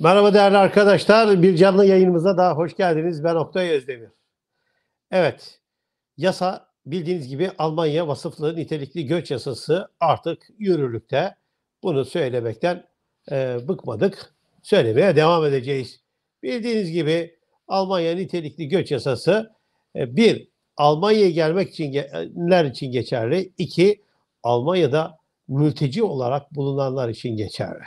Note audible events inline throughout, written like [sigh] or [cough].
Merhaba değerli arkadaşlar. Bir canlı yayınımıza daha hoş geldiniz. Ben Oktay Özdemir. Evet, yasa bildiğiniz gibi Almanya vasıflı nitelikli göç yasası artık yürürlükte. Bunu söylemekten e, bıkmadık. Söylemeye devam edeceğiz. Bildiğiniz gibi Almanya nitelikli göç yasası e, bir, Almanya'ya gelmek içinler için geçerli. İki, Almanya'da mülteci olarak bulunanlar için geçerli.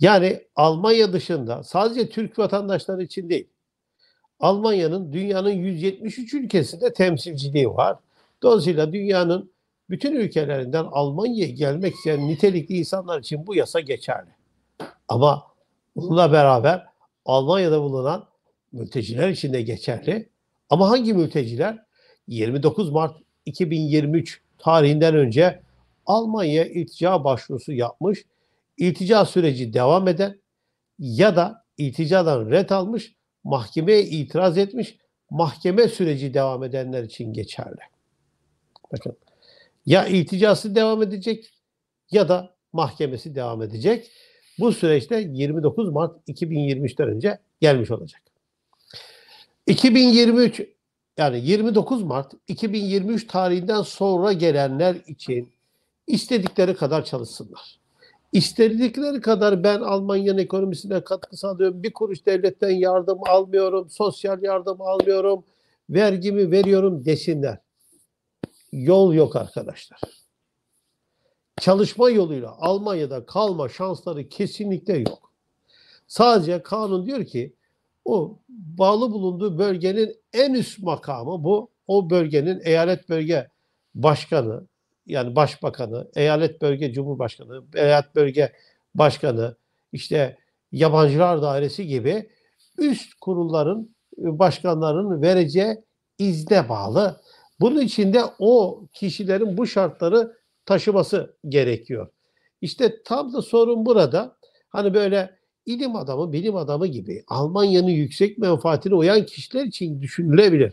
Yani Almanya dışında sadece Türk vatandaşları için değil. Almanya'nın dünyanın 173 ülkesinde temsilciliği var. Dolayısıyla dünyanın bütün ülkelerinden Almanya'ya gelmek isteyen nitelikli insanlar için bu yasa geçerli. Ama bununla beraber Almanya'da bulunan mülteciler için de geçerli. Ama hangi mülteciler? 29 Mart 2023 tarihinden önce Almanya iltica başvurusu yapmış iltica süreci devam eden ya da ilticadan ret almış, mahkemeye itiraz etmiş, mahkeme süreci devam edenler için geçerli. Bakın ya ilticası devam edecek ya da mahkemesi devam edecek. Bu süreçte 29 Mart 2023'ten önce gelmiş olacak. 2023 yani 29 Mart 2023 tarihinden sonra gelenler için istedikleri kadar çalışsınlar. İstedikleri kadar ben Almanya'nın ekonomisine katkı sağlıyorum. Bir kuruş devletten yardım almıyorum, sosyal yardım almıyorum, vergimi veriyorum desinler. Yol yok arkadaşlar. Çalışma yoluyla Almanya'da kalma şansları kesinlikle yok. Sadece kanun diyor ki o bağlı bulunduğu bölgenin en üst makamı bu. O bölgenin eyalet bölge başkanı, yani başbakanı, eyalet bölge cumhurbaşkanı, eyalet bölge başkanı, işte yabancılar dairesi gibi üst kurulların ıı, başkanların vereceği izne bağlı. Bunun içinde o kişilerin bu şartları taşıması gerekiyor. İşte tam da sorun burada. Hani böyle ilim adamı, bilim adamı gibi Almanya'nın yüksek menfaatine uyan kişiler için düşünülebilir.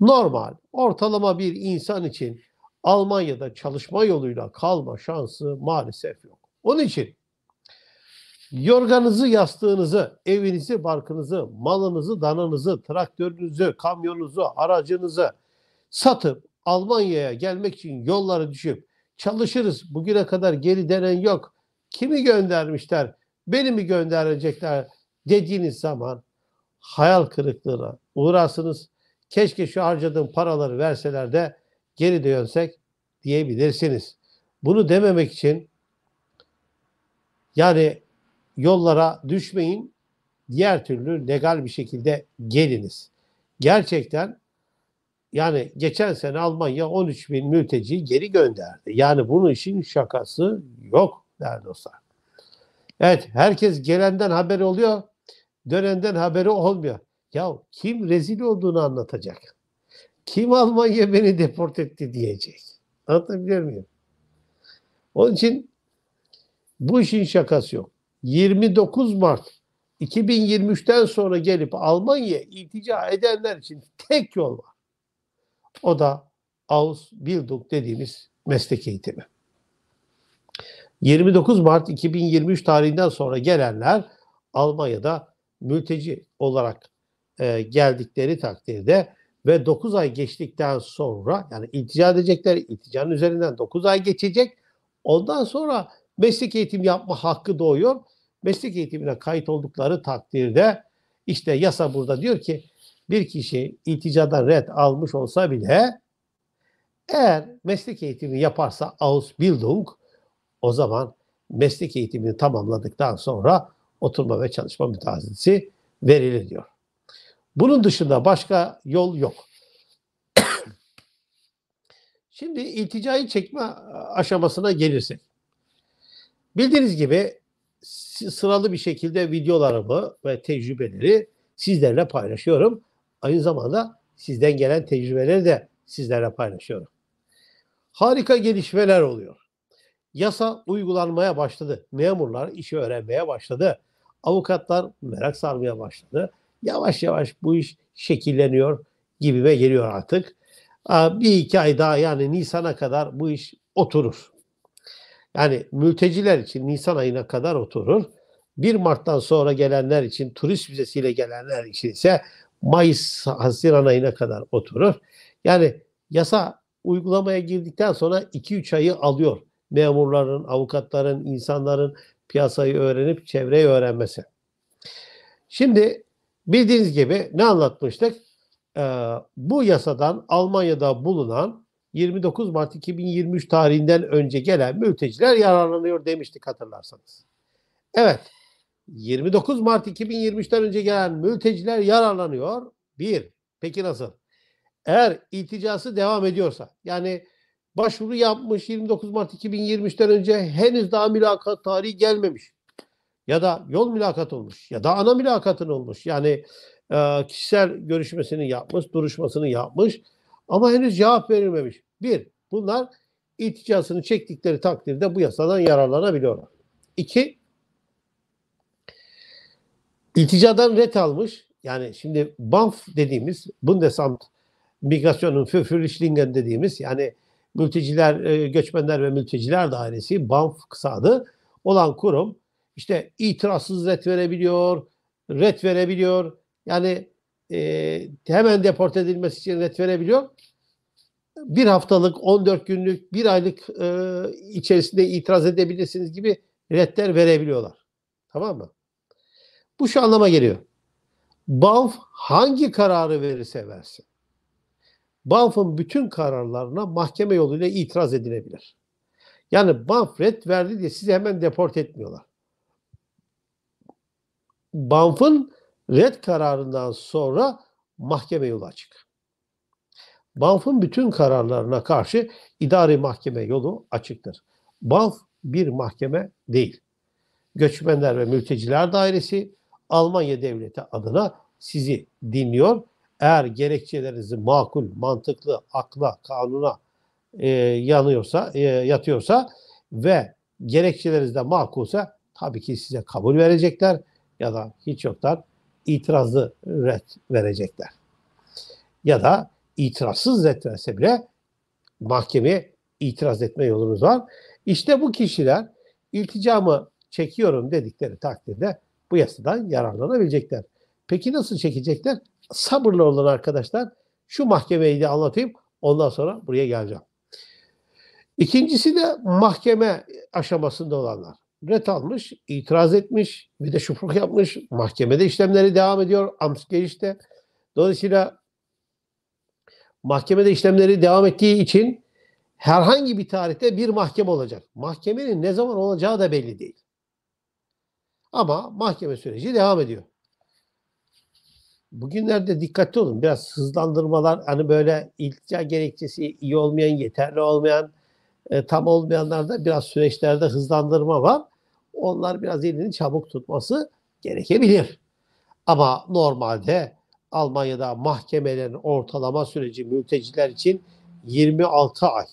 Normal, ortalama bir insan için Almanya'da çalışma yoluyla kalma şansı maalesef yok. Onun için yorganınızı, yastığınızı, evinizi, barkınızı, malınızı, dananızı, traktörünüzü, kamyonunuzu, aracınızı satıp Almanya'ya gelmek için yollara düşüp çalışırız. Bugüne kadar geri denen yok. Kimi göndermişler? Beni mi gönderecekler dediğiniz zaman hayal kırıklığına uğrarsınız. Keşke şu harcadığım paraları verseler de geri dönsek diyebilirsiniz. Bunu dememek için yani yollara düşmeyin. Diğer türlü legal bir şekilde geliniz. Gerçekten yani geçen sene Almanya 13 bin mülteci geri gönderdi. Yani bunun işin şakası yok değerli dostlar. Evet herkes gelenden haberi oluyor, dönenden haberi olmuyor. Ya kim rezil olduğunu anlatacak? Kim Almanya beni deport etti diyecek. Anlatabiliyor muyum? Onun için bu işin şakası yok. 29 Mart 2023'ten sonra gelip Almanya iltica edenler için tek yol var. O da Aus Bildung dediğimiz meslek eğitimi. 29 Mart 2023 tarihinden sonra gelenler Almanya'da mülteci olarak e, geldikleri takdirde ve 9 ay geçtikten sonra yani iltica edecekler, ilticanın üzerinden 9 ay geçecek. Ondan sonra meslek eğitim yapma hakkı doğuyor. Meslek eğitimine kayıt oldukları takdirde işte yasa burada diyor ki bir kişi ilticadan red almış olsa bile eğer meslek eğitimi yaparsa Ausbildung o zaman meslek eğitimini tamamladıktan sonra oturma ve çalışma müteahhitisi verilir diyor. Bunun dışında başka yol yok. [coughs] Şimdi ilticayı çekme aşamasına gelirsek. Bildiğiniz gibi sıralı bir şekilde videolarımı ve tecrübeleri sizlerle paylaşıyorum. Aynı zamanda sizden gelen tecrübeleri de sizlerle paylaşıyorum. Harika gelişmeler oluyor. Yasa uygulanmaya başladı. Memurlar işi öğrenmeye başladı. Avukatlar merak sarmaya başladı yavaş yavaş bu iş şekilleniyor gibime geliyor artık. Bir iki ay daha yani Nisan'a kadar bu iş oturur. Yani mülteciler için Nisan ayına kadar oturur. 1 Mart'tan sonra gelenler için, turist vizesiyle gelenler için ise Mayıs, Haziran ayına kadar oturur. Yani yasa uygulamaya girdikten sonra 2-3 ayı alıyor. Memurların, avukatların, insanların piyasayı öğrenip çevreyi öğrenmesi. Şimdi Bildiğiniz gibi ne anlatmıştık? Ee, bu yasadan Almanya'da bulunan 29 Mart 2023 tarihinden önce gelen mülteciler yararlanıyor demiştik hatırlarsanız. Evet, 29 Mart 2023'ten önce gelen mülteciler yararlanıyor. Bir, peki nasıl? Eğer ilticası devam ediyorsa, yani başvuru yapmış 29 Mart 2023'ten önce henüz daha mülakat tarihi gelmemiş ya da yol mülakat olmuş ya da ana mülakatın olmuş. Yani e, kişisel görüşmesini yapmış, duruşmasını yapmış ama henüz cevap verilmemiş. Bir, bunlar iticasını çektikleri takdirde bu yasadan yararlanabiliyorlar. İki, ilticadan ret almış. Yani şimdi BANF dediğimiz Bundesamt Migrasyonun Fürfürlüşlingen dediğimiz yani mülteciler, e, göçmenler ve mülteciler dairesi BANF kısa adı olan kurum işte itirazsız ret verebiliyor, ret verebiliyor. Yani e, hemen deport edilmesi için ret verebiliyor. Bir haftalık, 14 günlük, bir aylık e, içerisinde itiraz edebilirsiniz gibi redler verebiliyorlar. Tamam mı? Bu şu anlama geliyor. BAMF hangi kararı verirse versin. BAMF'ın bütün kararlarına mahkeme yoluyla itiraz edilebilir. Yani BAMF red verdi diye sizi hemen deport etmiyorlar. Banf'ın red kararından sonra mahkeme yolu açık. Banf'ın bütün kararlarına karşı idari mahkeme yolu açıktır. Banf bir mahkeme değil. Göçmenler ve Mülteciler Dairesi Almanya Devleti adına sizi dinliyor. Eğer gerekçelerinizi makul, mantıklı, akla, kanuna e, yanıyorsa, e, yatıyorsa ve gerekçeleriniz de makulsa tabii ki size kabul verecekler ya da hiç yoktan itirazlı ret verecekler. Ya da itirazsız ret verse bile mahkemeye itiraz etme yolumuz var. İşte bu kişiler ilticamı çekiyorum dedikleri takdirde bu yasadan yararlanabilecekler. Peki nasıl çekecekler? Sabırlı olun arkadaşlar. Şu mahkemeyi de anlatayım. Ondan sonra buraya geleceğim. İkincisi de mahkeme aşamasında olanlar ret almış, itiraz etmiş, bir de şufluk yapmış. Mahkemede işlemleri devam ediyor. Amskeliş'te. Dolayısıyla mahkemede işlemleri devam ettiği için herhangi bir tarihte bir mahkeme olacak. Mahkemenin ne zaman olacağı da belli değil. Ama mahkeme süreci devam ediyor. Bugünlerde dikkatli olun. Biraz hızlandırmalar hani böyle iltica gerekçesi iyi olmayan, yeterli olmayan, e, tam olmayanlarda biraz süreçlerde hızlandırma var onlar biraz elini çabuk tutması gerekebilir. Ama normalde Almanya'da mahkemelerin ortalama süreci mülteciler için 26 ay.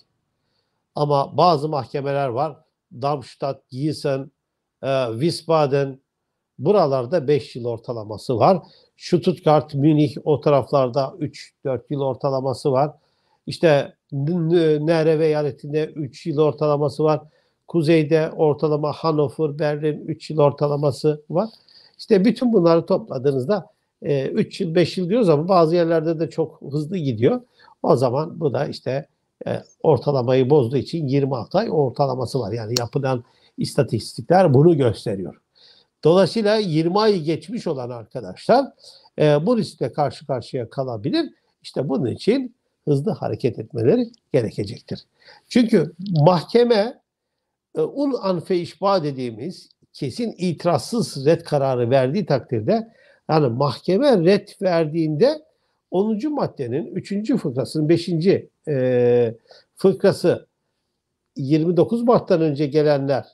Ama bazı mahkemeler var. Darmstadt, Gießen, e, Wiesbaden buralarda 5 yıl ortalaması var. Stuttgart, Münih o taraflarda 3-4 yıl ortalaması var. İşte NRV eyaletinde 3 yıl ortalaması var. Kuzeyde ortalama Hanover, Berlin 3 yıl ortalaması var. İşte bütün bunları topladığınızda 3 e, yıl 5 yıl diyoruz ama bazı yerlerde de çok hızlı gidiyor. O zaman bu da işte e, ortalamayı bozduğu için 26 ay ortalaması var. Yani yapılan istatistikler bunu gösteriyor. Dolayısıyla 20 ayı geçmiş olan arkadaşlar e, bu riskle karşı karşıya kalabilir. İşte bunun için hızlı hareket etmeleri gerekecektir. Çünkü mahkeme e, ul anfe işba dediğimiz kesin itirazsız red kararı verdiği takdirde yani mahkeme red verdiğinde 10. maddenin 3. fıkrasının 5. E, fıkrası 29 Mart'tan önce gelenler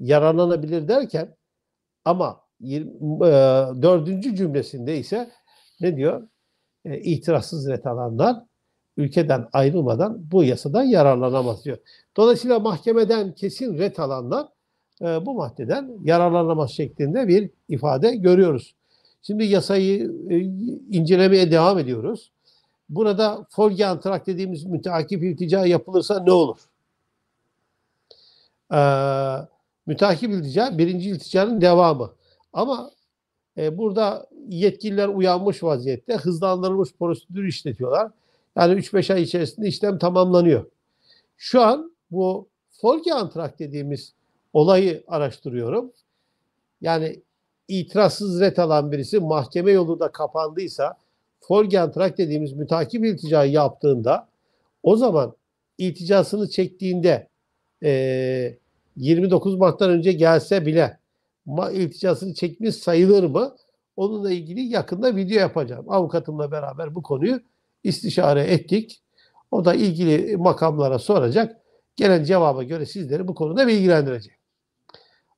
yararlanabilir derken ama 20, e, 4. cümlesinde ise ne diyor? E, itirazsız ret alanlar ülkeden ayrılmadan bu yasadan yararlanamaz diyor. Dolayısıyla mahkemeden kesin ret alanlar e, bu maddeden yararlanamaz şeklinde bir ifade görüyoruz. Şimdi yasayı e, incelemeye devam ediyoruz. Burada folge antrak dediğimiz müteakip iltica yapılırsa ne olur? Ee, müteakip iltica birinci ilticanın devamı. Ama e, burada yetkililer uyanmış vaziyette hızlandırılmış prosedür işletiyorlar. Yani 3-5 ay içerisinde işlem tamamlanıyor. Şu an bu Folge antrak dediğimiz olayı araştırıyorum. Yani itirazsız ret alan birisi mahkeme yolu da kapandıysa Folge antrak dediğimiz mütakip ilticayı yaptığında o zaman ilticasını çektiğinde e, 29 Mart'tan önce gelse bile ilticasını çekmiş sayılır mı? Onunla ilgili yakında video yapacağım. Avukatımla beraber bu konuyu istişare ettik. O da ilgili makamlara soracak. Gelen cevaba göre sizleri bu konuda bilgilendirecek.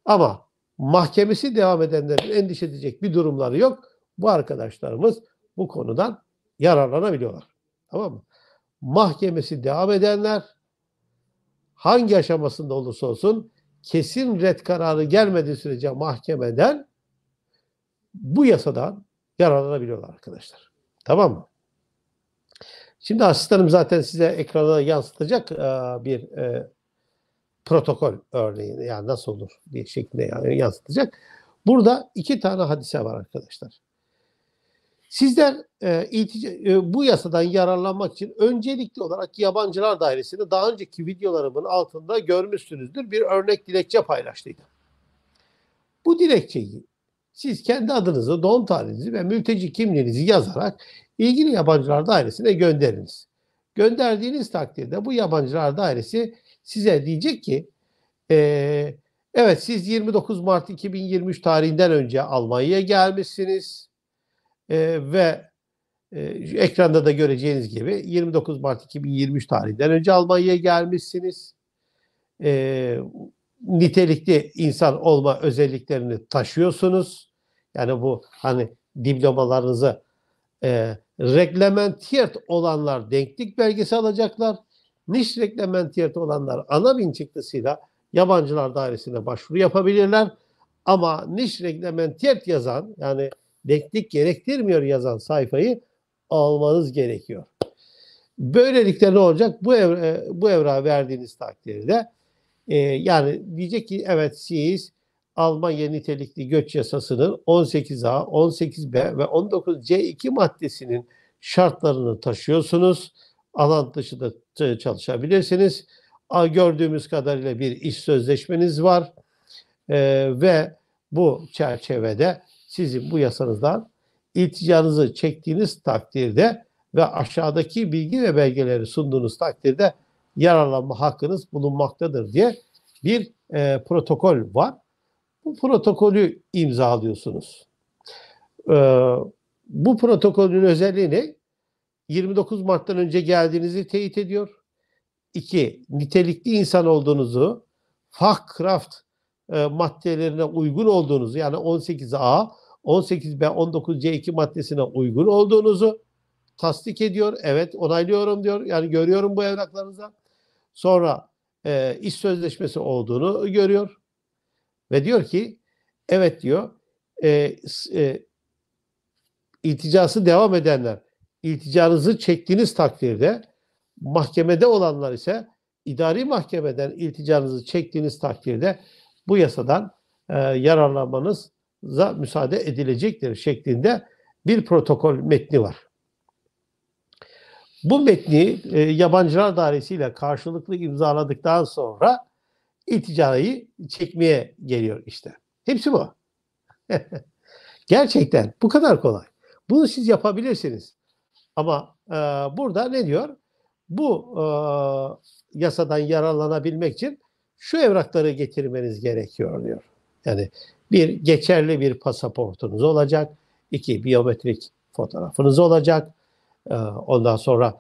Ama mahkemesi devam edenlerin endişe edecek bir durumları yok. Bu arkadaşlarımız bu konudan yararlanabiliyorlar. Tamam mı? Mahkemesi devam edenler hangi aşamasında olursa olsun kesin red kararı gelmediği sürece mahkemeden bu yasadan yararlanabiliyorlar arkadaşlar. Tamam mı? Şimdi asistanım zaten size ekrana yansıtacak e, bir e, protokol örneğini yani nasıl olur diye şeklinde yani yansıtacak. Burada iki tane hadise var arkadaşlar. Sizler e, bu yasadan yararlanmak için öncelikli olarak yabancılar dairesinde daha önceki videolarımın altında görmüşsünüzdür bir örnek dilekçe paylaştıydım. Bu dilekçeyi siz kendi adınızı, doğum tarihinizi ve mülteci kimliğinizi yazarak ilgili yabancılar dairesine gönderiniz. Gönderdiğiniz takdirde bu yabancılar dairesi size diyecek ki e, evet siz 29 Mart 2023 tarihinden önce Almanya'ya gelmişsiniz e, ve e, ekranda da göreceğiniz gibi 29 Mart 2023 tarihinden önce Almanya'ya gelmişsiniz. E, nitelikli insan olma özelliklerini taşıyorsunuz. Yani bu hani diplomalarınızı e, reglementiyert olanlar denklik belgesi alacaklar. Niş reglementiyert olanlar ana bin çıktısıyla yabancılar dairesine başvuru yapabilirler. Ama niş reglementiyert yazan yani denklik gerektirmiyor yazan sayfayı almanız gerekiyor. Böylelikle ne olacak? Bu evra, e, bu evra verdiğiniz takdirde e, yani diyecek ki evet siz Almanya nitelikli göç yasasının 18A, 18B ve 19C2 maddesinin şartlarını taşıyorsunuz. Alan dışında çalışabilirsiniz. Gördüğümüz kadarıyla bir iş sözleşmeniz var ee, ve bu çerçevede sizin bu yasanızdan ilticanızı çektiğiniz takdirde ve aşağıdaki bilgi ve belgeleri sunduğunuz takdirde yararlanma hakkınız bulunmaktadır diye bir e, protokol var bu protokolü imzalıyorsunuz. Ee, bu protokolün özelliği ne? 29 Mart'tan önce geldiğinizi teyit ediyor. İki, nitelikli insan olduğunuzu, Fachkraft e, maddelerine uygun olduğunuzu yani 18A, 18B, 19C2 maddesine uygun olduğunuzu tasdik ediyor. Evet onaylıyorum diyor. Yani görüyorum bu evraklarınızda. Sonra e, iş sözleşmesi olduğunu görüyor. Ve diyor ki evet diyor e, e, ilticası devam edenler ilticanızı çektiğiniz takdirde mahkemede olanlar ise idari mahkemeden ilticanızı çektiğiniz takdirde bu yasadan e, yararlanmanıza müsaade edilecektir şeklinde bir protokol metni var. Bu metni e, Yabancılar Dairesi ile karşılıklı imzaladıktan sonra iticarayı çekmeye geliyor işte. Hepsi bu. [laughs] Gerçekten bu kadar kolay. Bunu siz yapabilirsiniz. Ama e, burada ne diyor? Bu e, yasadan yararlanabilmek için şu evrakları getirmeniz gerekiyor diyor. Yani bir geçerli bir pasaportunuz olacak, iki biyometrik fotoğrafınız olacak, e, ondan sonra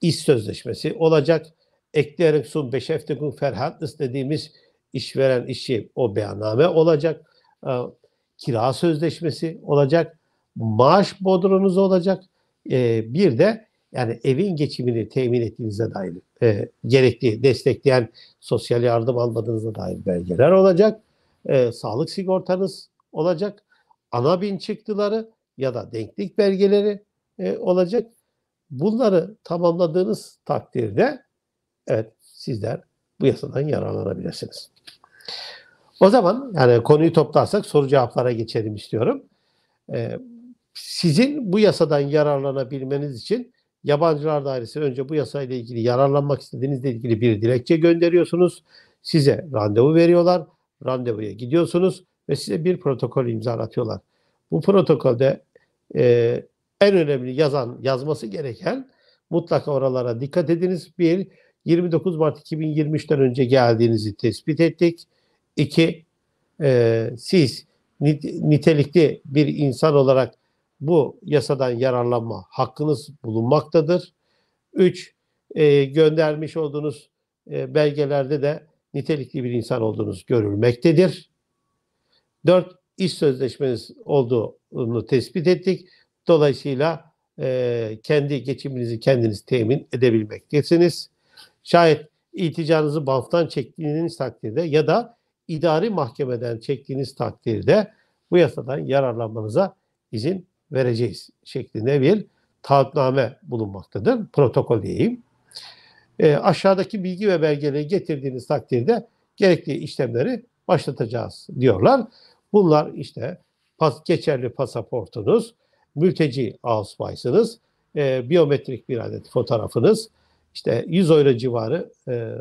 iş sözleşmesi olacak, ekleyerek sun beşeftekun ferhat istediğimiz işveren işi o beyanname olacak. E, kira sözleşmesi olacak. Maaş bodrunuz olacak. E, bir de yani evin geçimini temin ettiğinize dair e, gerekli destekleyen sosyal yardım almadığınıza dair belgeler olacak. E, sağlık sigortanız olacak. Ana bin çıktıları ya da denklik belgeleri e, olacak. Bunları tamamladığınız takdirde Evet sizler bu yasadan yararlanabilirsiniz. O zaman yani konuyu toplarsak soru cevaplara geçelim istiyorum. Ee, sizin bu yasadan yararlanabilmeniz için Yabancılar Dairesi önce bu yasayla ilgili yararlanmak istediğinizle ilgili bir dilekçe gönderiyorsunuz. Size randevu veriyorlar. Randevuya gidiyorsunuz ve size bir protokol imzalatıyorlar. Bu protokolde e, en önemli yazan yazması gereken mutlaka oralara dikkat ediniz. Bir 29 Mart 2023'ten önce geldiğinizi tespit ettik. İki, e, siz nitelikli bir insan olarak bu yasadan yararlanma hakkınız bulunmaktadır. Üç, e, göndermiş olduğunuz e, belgelerde de nitelikli bir insan olduğunuz görülmektedir. Dört, iş sözleşmeniz olduğunu tespit ettik. Dolayısıyla e, kendi geçiminizi kendiniz temin edebilmektesiniz. Şayet iticanızı BAF'tan çektiğiniz takdirde ya da idari mahkemeden çektiğiniz takdirde bu yasadan yararlanmanıza izin vereceğiz şeklinde bir taahhütname bulunmaktadır. Protokol diyeyim. E, aşağıdaki bilgi ve belgeleri getirdiğiniz takdirde gerekli işlemleri başlatacağız diyorlar. Bunlar işte pas, geçerli pasaportunuz, mülteci ağustosınız, e, biyometrik bir adet fotoğrafınız, işte 100 euro civarı e,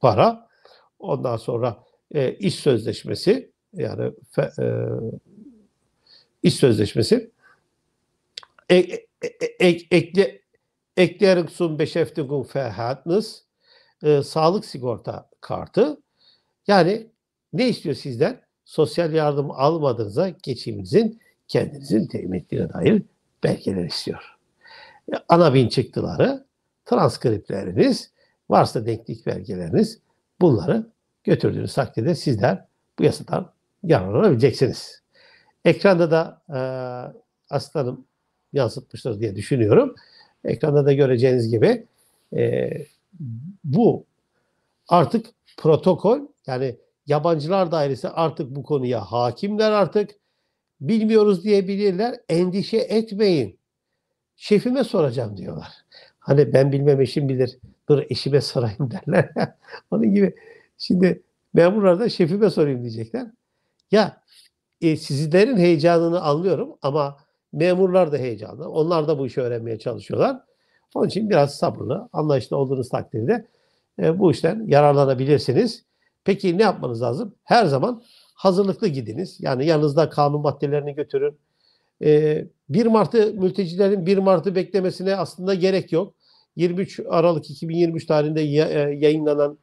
para. Ondan sonra e, iş sözleşmesi yani fe, e, iş sözleşmesi ek, ek, e, e, e, ekle, ekleyerek sun beşeftigun fehatnız sağlık sigorta kartı yani ne istiyor sizden? Sosyal yardım almadığınıza geçiminizin kendinizin temin ettiğine dair belgeler istiyor. Ana bin çıktıları transkripleriniz, varsa denklik belgeleriniz bunları götürdüğünüz takdirde sizler bu yasadan yararlanabileceksiniz. Ekranda da e, aslanım yansıtmıştır diye düşünüyorum. Ekranda da göreceğiniz gibi e, bu artık protokol yani yabancılar dairesi artık bu konuya hakimler artık. Bilmiyoruz diyebilirler. Endişe etmeyin. Şefime soracağım diyorlar. Hani ben bilmem eşim bilir. Dur eşime sorayım [laughs] derler. Onun gibi şimdi memurlar da şefime sorayım diyecekler. Ya e, sizlerin heyecanını anlıyorum ama memurlar da heyecanlı. Onlar da bu işi öğrenmeye çalışıyorlar. Onun için biraz sabırlı, anlayışlı olduğunuz takdirde e, bu işten yararlanabilirsiniz. Peki ne yapmanız lazım? Her zaman hazırlıklı gidiniz. Yani yanınızda kanun maddelerini götürün. E, 1 Mart'ı mültecilerin 1 Mart'ı beklemesine aslında gerek yok. 23 Aralık 2023 tarihinde yayınlanan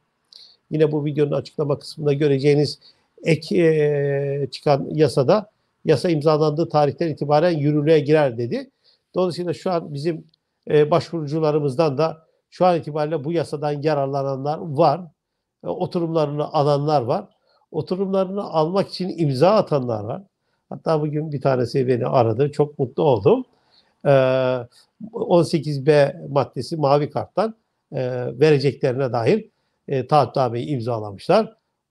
yine bu videonun açıklama kısmında göreceğiniz ek e, çıkan yasada yasa imzalandığı tarihten itibaren yürürlüğe girer dedi. Dolayısıyla şu an bizim e, başvurucularımızdan da şu an itibariyle bu yasadan yararlananlar var. E, oturumlarını alanlar var. Oturumlarını almak için imza atanlar var. Hatta bugün bir tanesi beni aradı. Çok mutlu oldum. 18B ee, maddesi mavi karttan e, vereceklerine dair e, taahhütnameyi imzalamışlar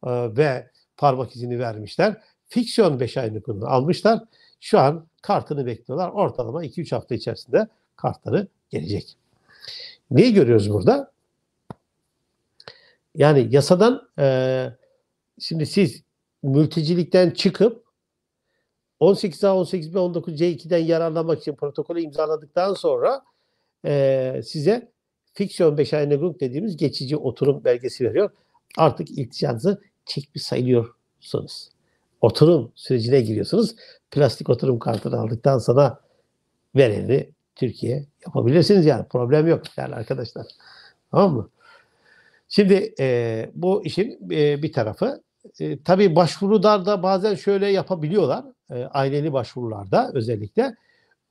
e, ve parmak izini vermişler. Fiksiyon 5 aylıkını almışlar. Şu an kartını bekliyorlar. Ortalama 2-3 hafta içerisinde kartları gelecek. Neyi görüyoruz burada? Yani yasadan e, şimdi siz mültecilikten çıkıp 18A, 18B, 19C2'den yararlanmak için protokolü imzaladıktan sonra e, size fiksiyon grup dediğimiz geçici oturum belgesi veriyor. Artık ilticanızı çekmiş sayılıyorsunuz. Oturum sürecine giriyorsunuz. Plastik oturum kartını aldıktan sonra vereni Türkiye yapabilirsiniz yani. Problem yok yani arkadaşlar. Tamam mı? Şimdi e, bu işin e, bir tarafı e, tabii başvurular da bazen şöyle yapabiliyorlar. E, aileli başvurularda özellikle.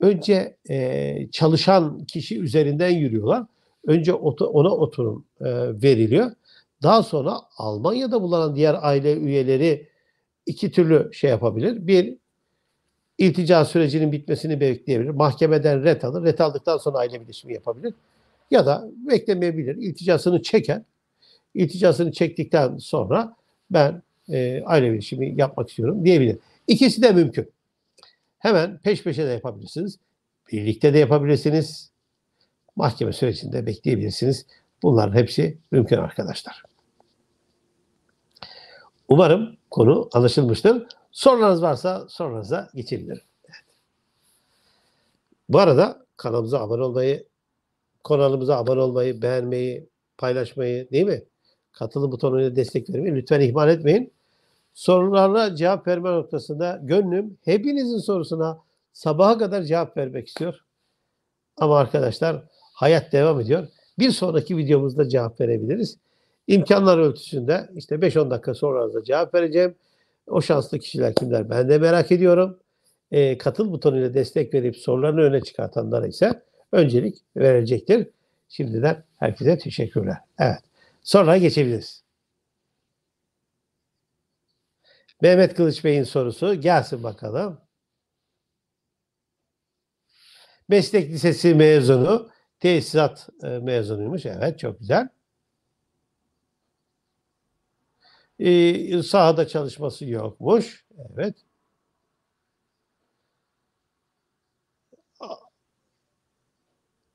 Önce e, çalışan kişi üzerinden yürüyorlar. Önce ona oturum e, veriliyor. Daha sonra Almanya'da bulunan diğer aile üyeleri iki türlü şey yapabilir. Bir, iltica sürecinin bitmesini bekleyebilir. Mahkemeden ret alır. Ret aldıktan sonra aile birleşimi yapabilir. Ya da beklemeyebilir. ilticasını çeker. İlticasını çektikten sonra ben e, aile iletişimi yapmak istiyorum diyebilir. İkisi de mümkün. Hemen peş peşe de yapabilirsiniz. Birlikte de yapabilirsiniz. Mahkeme sürecinde bekleyebilirsiniz. Bunların hepsi mümkün arkadaşlar. Umarım konu anlaşılmıştır. Sorularınız varsa sorularınıza geçebilirim. Evet. Bu arada kanalımıza abone olmayı, kanalımıza abone olmayı, beğenmeyi, paylaşmayı değil mi? katılım butonuyla destek vermeyi lütfen ihmal etmeyin. Sorularla cevap verme noktasında gönlüm hepinizin sorusuna sabaha kadar cevap vermek istiyor. Ama arkadaşlar hayat devam ediyor. Bir sonraki videomuzda cevap verebiliriz. İmkanlar ölçüsünde işte 5-10 dakika sonranızda cevap vereceğim. O şanslı kişiler kimler ben de merak ediyorum. E, katıl butonuyla destek verip sorularını öne çıkartanlara ise öncelik verecektir. Şimdiden herkese teşekkürler. Evet. Sonra geçebiliriz. Mehmet Kılıç Bey'in sorusu gelsin bakalım. Meslek lisesi mezunu, tesisat e, mezunuymuş. Evet çok güzel. Ee, sahada çalışması yokmuş. Evet.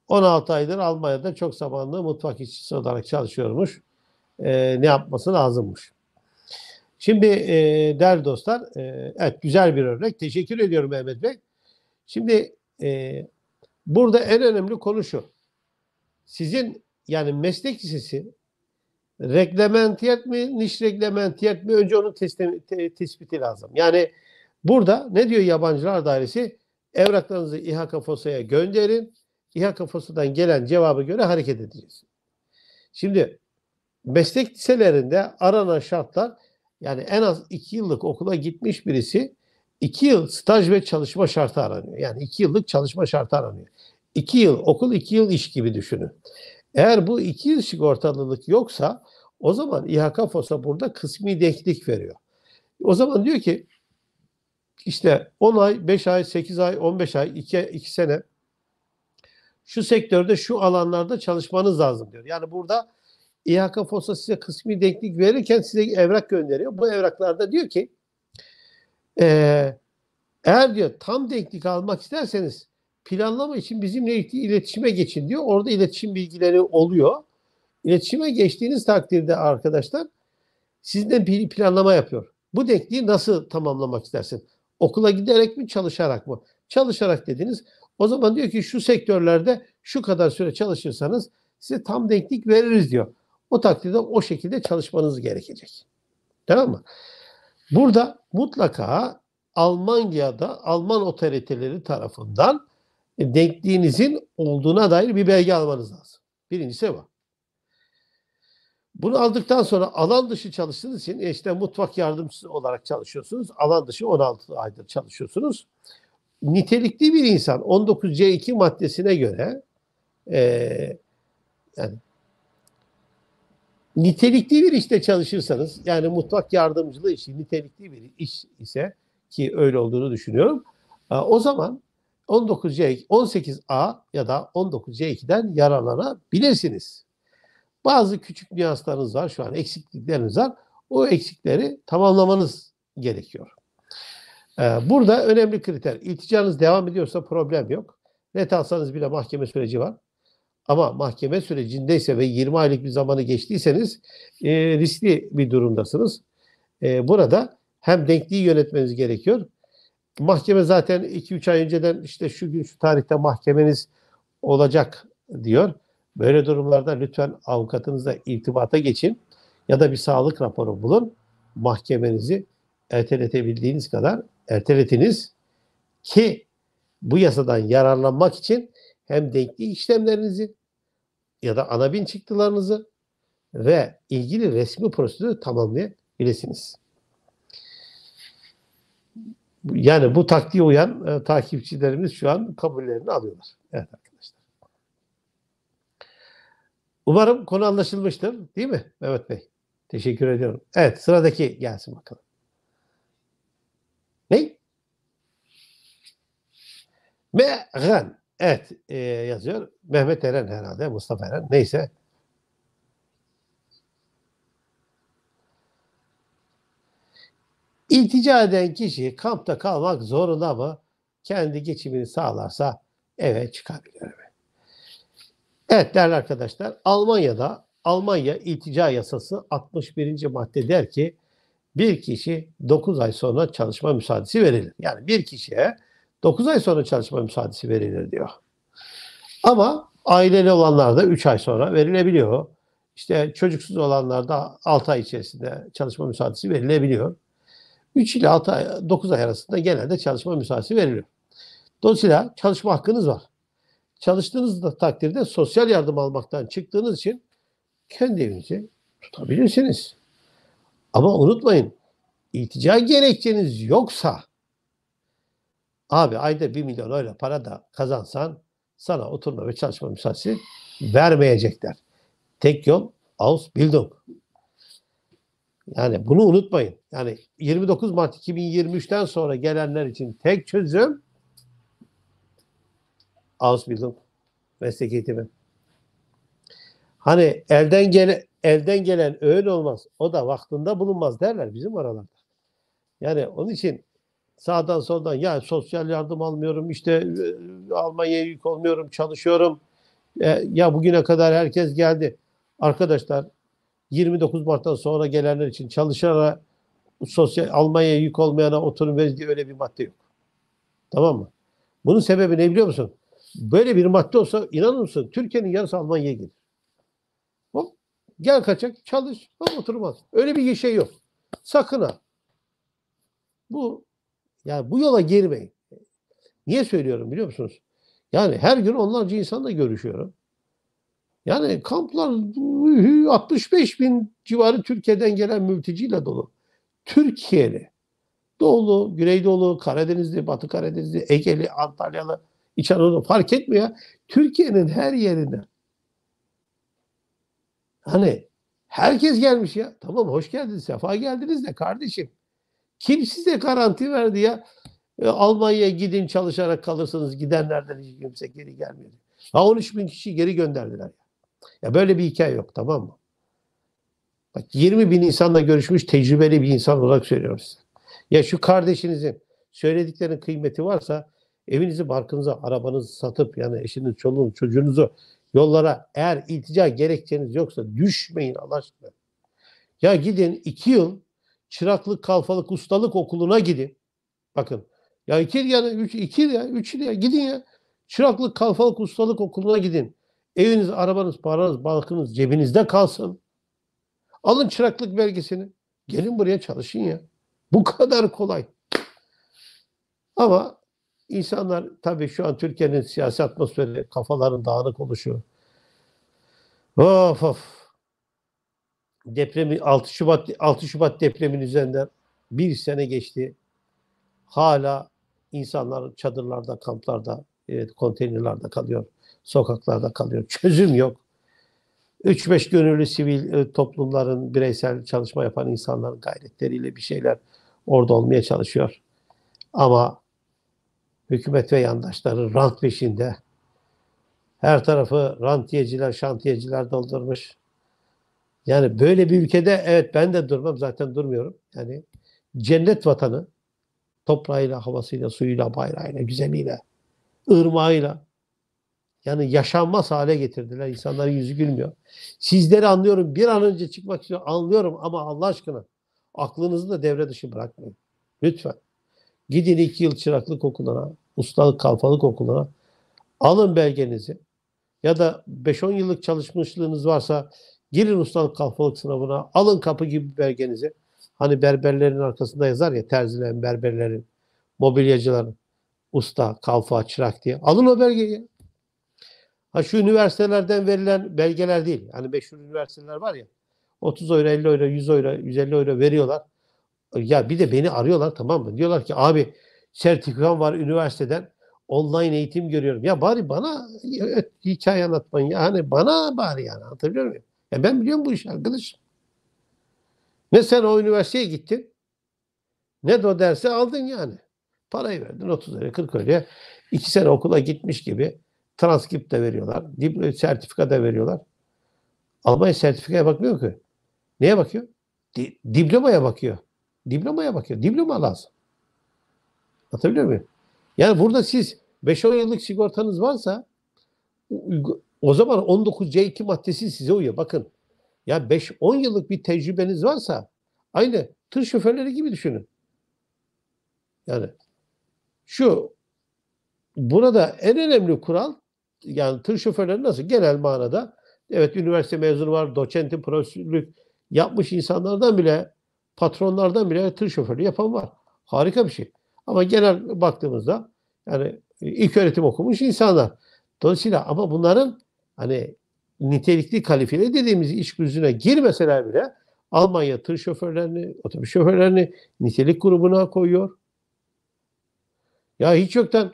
16 aydır Almanya'da çok zamanlı mutfak işçisi olarak çalışıyormuş. E, ne yapması lazımmış. Şimdi e, değerli dostlar, e, evet güzel bir örnek. Teşekkür ediyorum Mehmet Bey. Şimdi e, burada en önemli konu şu. Sizin yani meslek lisesi reglementiyet mi, niş reglementiyet mi önce onun teslim, te, tespiti lazım. Yani burada ne diyor Yabancılar Dairesi? Evraklarınızı İHK FOSA'ya gönderin. İHK Fosu'dan gelen cevaba göre hareket edeceğiz. Şimdi meslek liselerinde aranan şartlar yani en az 2 yıllık okula gitmiş birisi 2 yıl staj ve çalışma şartı aranıyor. Yani 2 yıllık çalışma şartı aranıyor. 2 yıl okul 2 yıl iş gibi düşünün. Eğer bu 2 yıl sigortalılık yoksa o zaman İHK FOS'a burada kısmi denklik veriyor. O zaman diyor ki işte 10 ay, 5 ay, 8 ay, 15 ay, 2, 2 sene şu sektörde şu alanlarda çalışmanız lazım diyor. Yani burada İHK FOS'a size kısmi denklik verirken size evrak gönderiyor. Bu evraklarda diyor ki e, eğer diyor tam denklik almak isterseniz planlama için bizimle iletişime geçin diyor. Orada iletişim bilgileri oluyor. İletişime geçtiğiniz takdirde arkadaşlar sizden bir planlama yapıyor. Bu denkliği nasıl tamamlamak istersin? Okula giderek mi çalışarak mı? Çalışarak dediniz. O zaman diyor ki şu sektörlerde şu kadar süre çalışırsanız size tam denklik veririz diyor. O takdirde o şekilde çalışmanız gerekecek. Tamam mı? Burada mutlaka Almanya'da Alman otoriteleri tarafından denkliğinizin olduğuna dair bir belge almanız lazım. Birincisi bu. Bunu aldıktan sonra alan dışı çalıştığınız için işte mutfak yardımcısı olarak çalışıyorsunuz. Alan dışı 16 aydır çalışıyorsunuz. Nitelikli bir insan 19C2 maddesine göre e, yani nitelikli bir işte çalışırsanız yani mutfak yardımcılığı işi nitelikli bir iş ise ki öyle olduğunu düşünüyorum. E, o zaman 19C 18A ya da 19C2'den yararlanabilirsiniz. Bazı küçük nüanslarınız var şu an, eksiklikleriniz var. O eksikleri tamamlamanız gerekiyor. Ee, burada önemli kriter. İlticanız devam ediyorsa problem yok. Net alsanız bile mahkeme süreci var. Ama mahkeme sürecindeyse ve 20 aylık bir zamanı geçtiyseniz e, riskli bir durumdasınız. E, burada hem denkliği yönetmeniz gerekiyor. Mahkeme zaten 2-3 ay önceden işte şu gün şu tarihte mahkemeniz olacak diyor. Böyle durumlarda lütfen avukatınızla irtibata geçin ya da bir sağlık raporu bulun. Mahkemenizi erteletebildiğiniz kadar erteletiniz ki bu yasadan yararlanmak için hem denkli işlemlerinizi ya da anabin çıktılarınızı ve ilgili resmi prosedürü tamamlayabilirsiniz. Yani bu taktiğe uyan e, takipçilerimiz şu an kabullerini alıyorlar. Evet. Umarım konu anlaşılmıştır değil mi Mehmet Bey? Teşekkür ediyorum. Evet sıradaki gelsin bakalım. Ne? Meğren. Evet e, yazıyor. Mehmet Eren herhalde. Mustafa Eren. Neyse. İltica eden kişi kampta kalmak zorunda mı? Kendi geçimini sağlarsa eve çıkabilir. mi? Evet değerli arkadaşlar Almanya'da Almanya İltica Yasası 61. madde der ki bir kişi 9 ay sonra çalışma müsaadesi verilir. Yani bir kişiye 9 ay sonra çalışma müsaadesi verilir diyor. Ama aileli olanlarda 3 ay sonra verilebiliyor. İşte çocuksuz olanlarda 6 ay içerisinde çalışma müsaadesi verilebiliyor. 3 ile 6 ay, 9 ay arasında genelde çalışma müsaadesi veriliyor. Dolayısıyla çalışma hakkınız var. Çalıştığınız takdirde sosyal yardım almaktan çıktığınız için kendi evinizi tutabilirsiniz. Ama unutmayın iltica gerekçeniz yoksa abi ayda bir milyon öyle para da kazansan sana oturma ve çalışma müsaadesi vermeyecekler. Tek yol aus Ausbildung. Yani bunu unutmayın. Yani 29 Mart 2023'ten sonra gelenler için tek çözüm az bildim. Meslek eğitimi. Hani elden gelen elden gelen öğün olmaz. O da vaktinde bulunmaz derler bizim aralarda. Yani onun için sağdan soldan ya sosyal yardım almıyorum işte Almanya'ya yük olmuyorum çalışıyorum. E, ya bugüne kadar herkes geldi. Arkadaşlar 29 Mart'tan sonra gelenler için çalışana sosyal Almanya'ya yük olmayana oturum verdiği öyle bir madde yok. Tamam mı? Bunun sebebi ne biliyor musun? Böyle bir madde olsa inanır mısın Türkiye'nin yarısı Almanya'ya gelir. Hop, gel kaçak çalış hop oturmaz. Öyle bir şey yok. Sakın ha. Bu yani bu yola girmeyin. Niye söylüyorum biliyor musunuz? Yani her gün onlarca insanla görüşüyorum. Yani kamplar 65 bin civarı Türkiye'den gelen mülteciyle dolu. Türkiye'li. Doğulu, Güneydoğulu, Karadenizli, Batı Karadenizli, Egeli, Antalyalı, İç Anadolu fark etmiyor. Türkiye'nin her yerine. Hani herkes gelmiş ya. Tamam hoş geldiniz, sefa geldiniz de kardeşim. Kim size garanti verdi ya? E, Almanya'ya gidin çalışarak kalırsınız. Gidenlerden hiç kimse geri gelmedi. Ha 13 bin kişi geri gönderdiler. Ya böyle bir hikaye yok tamam mı? Bak 20 bin insanla görüşmüş tecrübeli bir insan olarak söylüyorum size. Ya şu kardeşinizin söylediklerinin kıymeti varsa evinizi, barkınızı, arabanızı satıp yani eşiniz, çoluğunuz, çocuğunuzu yollara eğer iltica gerekçeniz yoksa düşmeyin Allah aşkına. Ya gidin iki yıl çıraklık, kalfalık, ustalık okuluna gidin. Bakın ya iki yıl ya üç, iki yıl ya üç yıl ya gidin ya. Çıraklık, kalfalık, ustalık okuluna gidin. Eviniz, arabanız, paranız, barkınız cebinizde kalsın. Alın çıraklık belgesini. Gelin buraya çalışın ya. Bu kadar kolay. Ama İnsanlar tabii şu an Türkiye'nin siyasi atmosferi, kafaların dağınık oluşu. Of of. Depremi 6 Şubat 6 Şubat depremin üzerinden bir sene geçti. Hala insanlar çadırlarda, kamplarda, evet, konteynerlarda kalıyor. Sokaklarda kalıyor. Çözüm yok. 3-5 gönüllü sivil e, toplumların bireysel çalışma yapan insanların gayretleriyle bir şeyler orada olmaya çalışıyor. Ama hükümet ve yandaşları rant peşinde. Her tarafı rantiyeciler, şantiyeciler doldurmuş. Yani böyle bir ülkede evet ben de durmam zaten durmuyorum. Yani cennet vatanı toprağıyla, havasıyla, suyuyla, bayrağıyla, güzeliyle, ırmağıyla yani yaşanmaz hale getirdiler. İnsanların yüzü gülmüyor. Sizleri anlıyorum. Bir an önce çıkmak için Anlıyorum ama Allah aşkına aklınızı da devre dışı bırakmayın. Lütfen. Gidin iki yıl çıraklık okuluna, ustalık kalfalık okuluna. Alın belgenizi. Ya da 5-10 yıllık çalışmışlığınız varsa girin ustalık kalfalık sınavına. Alın kapı gibi belgenizi. Hani berberlerin arkasında yazar ya terzilerin, berberlerin, mobilyacıların. Usta, kalfa, çırak diye. Alın o belgeyi. Ha şu üniversitelerden verilen belgeler değil. Hani meşhur üniversiteler var ya. 30 euro, 50 euro, 100 euro, 150 euro veriyorlar. Ya bir de beni arıyorlar tamam mı? Diyorlar ki abi sertifikan var üniversiteden online eğitim görüyorum. Ya bari bana hikaye anlatmayın. Ya. Hani bana bari yani anlatabiliyor muyum? Ya ben biliyorum bu işi arkadaş Ne sen o üniversiteye gittin ne de o dersi aldın yani. Parayı verdin 30 liraya 40 liraya. iki sene okula gitmiş gibi transkript de veriyorlar. Diplo sertifika da veriyorlar. Almanya sertifikaya bakmıyor ki. Neye bakıyor? Di diplomaya bakıyor. Diplomaya bakıyor. Diploma lazım. Anlatabiliyor muyum? Yani burada siz 5-10 yıllık sigortanız varsa o zaman 19C2 maddesi size uyuyor. Bakın ya 5-10 yıllık bir tecrübeniz varsa aynı tır şoförleri gibi düşünün. Yani şu burada en önemli kural yani tır şoförleri nasıl genel manada evet üniversite mezunu var, doçentin profesörlük yapmış insanlardan bile patronlardan bile tır şoförü yapan var. Harika bir şey. Ama genel baktığımızda yani e, ilk öğretim okumuş insanlar. Dolayısıyla ama bunların hani nitelikli kalifiye dediğimiz iş gücüne girmeseler bile Almanya tır şoförlerini, otobüs şoförlerini nitelik grubuna koyuyor. Ya hiç yoktan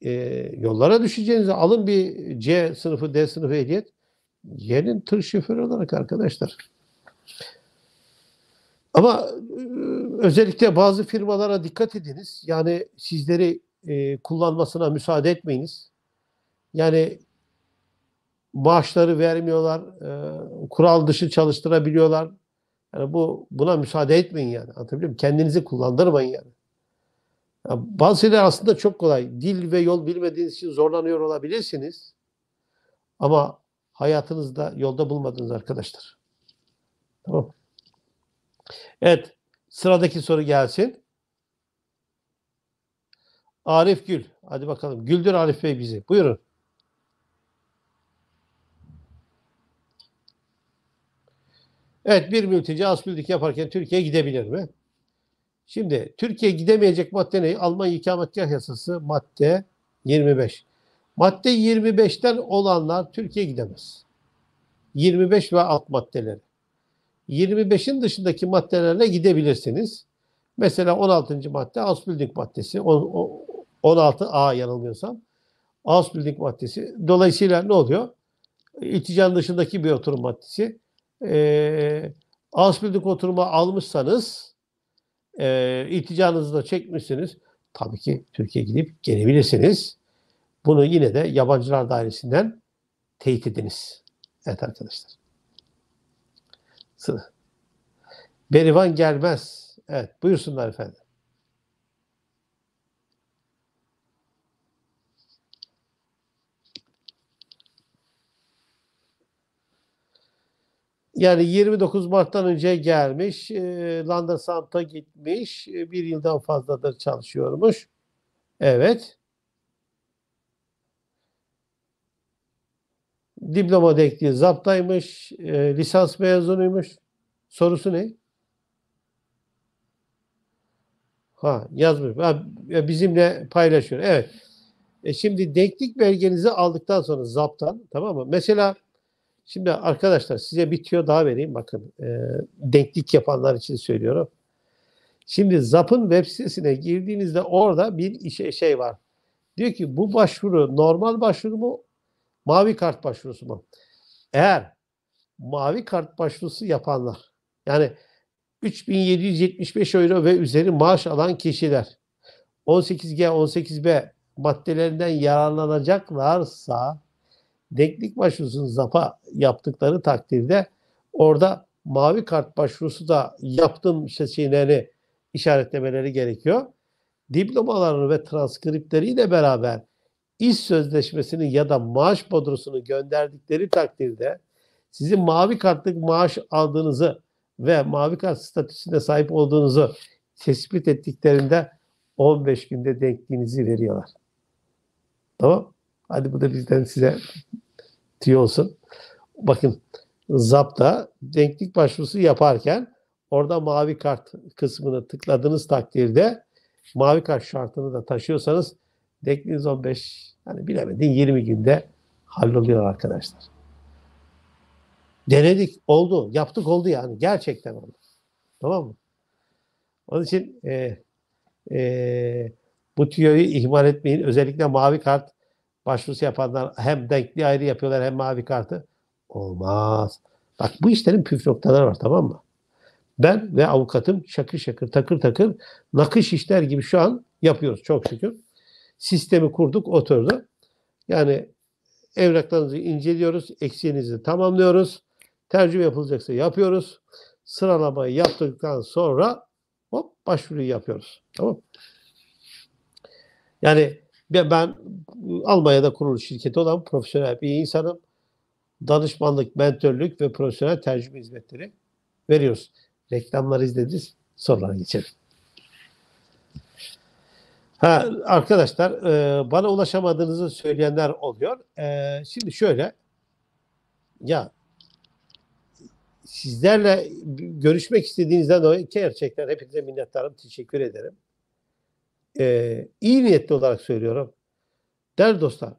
e, yollara düşeceğinize alın bir C sınıfı, D sınıfı ehliyet. Yerin tır şoförü olarak arkadaşlar. Ama özellikle bazı firmalara dikkat ediniz. Yani sizleri e, kullanmasına müsaade etmeyiniz. Yani maaşları vermiyorlar, e, kural dışı çalıştırabiliyorlar. Yani bu buna müsaade etmeyin yani. Anlatabiliyor muyum? Kendinizi kullandırmayın yani. yani. Bazı şeyler aslında çok kolay. Dil ve yol bilmediğiniz için zorlanıyor olabilirsiniz. Ama hayatınızda yolda bulmadınız arkadaşlar. Tamam Evet. Sıradaki soru gelsin. Arif Gül. Hadi bakalım. Güldür Arif Bey bizi. Buyurun. Evet bir mülteci asbüldik yaparken Türkiye gidebilir mi? Şimdi Türkiye gidemeyecek madde ne? Almanya ikametgah yasası madde 25. Madde 25'ten olanlar Türkiye gidemez. 25 ve alt maddeleri. 25'in dışındaki maddelerle gidebilirsiniz. Mesela 16. madde Ausbildung maddesi. 16A yanılmıyorsam. Ausbildung maddesi. Dolayısıyla ne oluyor? İlticanın dışındaki bir oturum maddesi. E, Ausbildung oturumu almışsanız e, ilticanızı da çekmişsiniz. Tabii ki Türkiye gidip gelebilirsiniz. Bunu yine de yabancılar dairesinden teyit ediniz. Evet arkadaşlar sınıf. Berivan gelmez. Evet buyursunlar efendim. Yani 29 Mart'tan önce gelmiş, e, Landa Santa gitmiş, e, bir yıldan fazladır çalışıyormuş. Evet. diploma denk zaptaymış, e, lisans mezunuymuş. Sorusu ne? Ha yazmış. Ha, bizimle paylaşıyor. Evet. E şimdi denklik belgenizi aldıktan sonra zaptan tamam mı? Mesela şimdi arkadaşlar size bir tüyo daha vereyim. Bakın e, denklik yapanlar için söylüyorum. Şimdi zapın web sitesine girdiğinizde orada bir işe şey var. Diyor ki bu başvuru normal başvuru mu Mavi kart başvurusu mu? Eğer mavi kart başvurusu yapanlar yani 3775 euro ve üzeri maaş alan kişiler 18G, 18B maddelerinden yararlanacaklarsa denklik başvurusunu ZAP'a yaptıkları takdirde orada mavi kart başvurusu da yaptım işte işaretlemeleri gerekiyor. Diplomalarını ve transkriptleriyle beraber iş sözleşmesini ya da maaş bodrosunu gönderdikleri takdirde sizin mavi kartlık maaş aldığınızı ve mavi kart statüsüne sahip olduğunuzu tespit ettiklerinde 15 günde denkliğinizi veriyorlar. Tamam. Hadi bu da bizden size tüy olsun. Bakın zapta denklik başvurusu yaparken orada mavi kart kısmını tıkladığınız takdirde mavi kart şartını da taşıyorsanız denkliğiniz 15 yani bilemedin 20 günde halloluyor arkadaşlar. Denedik oldu. Yaptık oldu yani. Gerçekten oldu. Tamam mı? Onun için e, e, bu tüyoyu ihmal etmeyin. Özellikle mavi kart başvurusu yapanlar hem denkli ayrı yapıyorlar hem mavi kartı. Olmaz. Bak bu işlerin püf noktaları var tamam mı? Ben ve avukatım şakır şakır takır takır nakış işler gibi şu an yapıyoruz çok şükür sistemi kurduk, oturdu. Yani evraklarınızı inceliyoruz, eksiğinizi tamamlıyoruz. Tercüme yapılacaksa yapıyoruz. Sıralamayı yaptıktan sonra hop başvuruyu yapıyoruz. Tamam Yani ben Almanya'da kurulu şirketi olan profesyonel bir insanım. Danışmanlık, mentörlük ve profesyonel tercüme hizmetleri veriyoruz. Reklamları izlediniz. Sorulara geçelim. Ha, ee, arkadaşlar e, bana ulaşamadığınızı söyleyenler oluyor. E, şimdi şöyle ya sizlerle görüşmek istediğinizden dolayı gerçekten hepinize minnettarım. Teşekkür ederim. E, iyi niyetli olarak söylüyorum. Der dostlar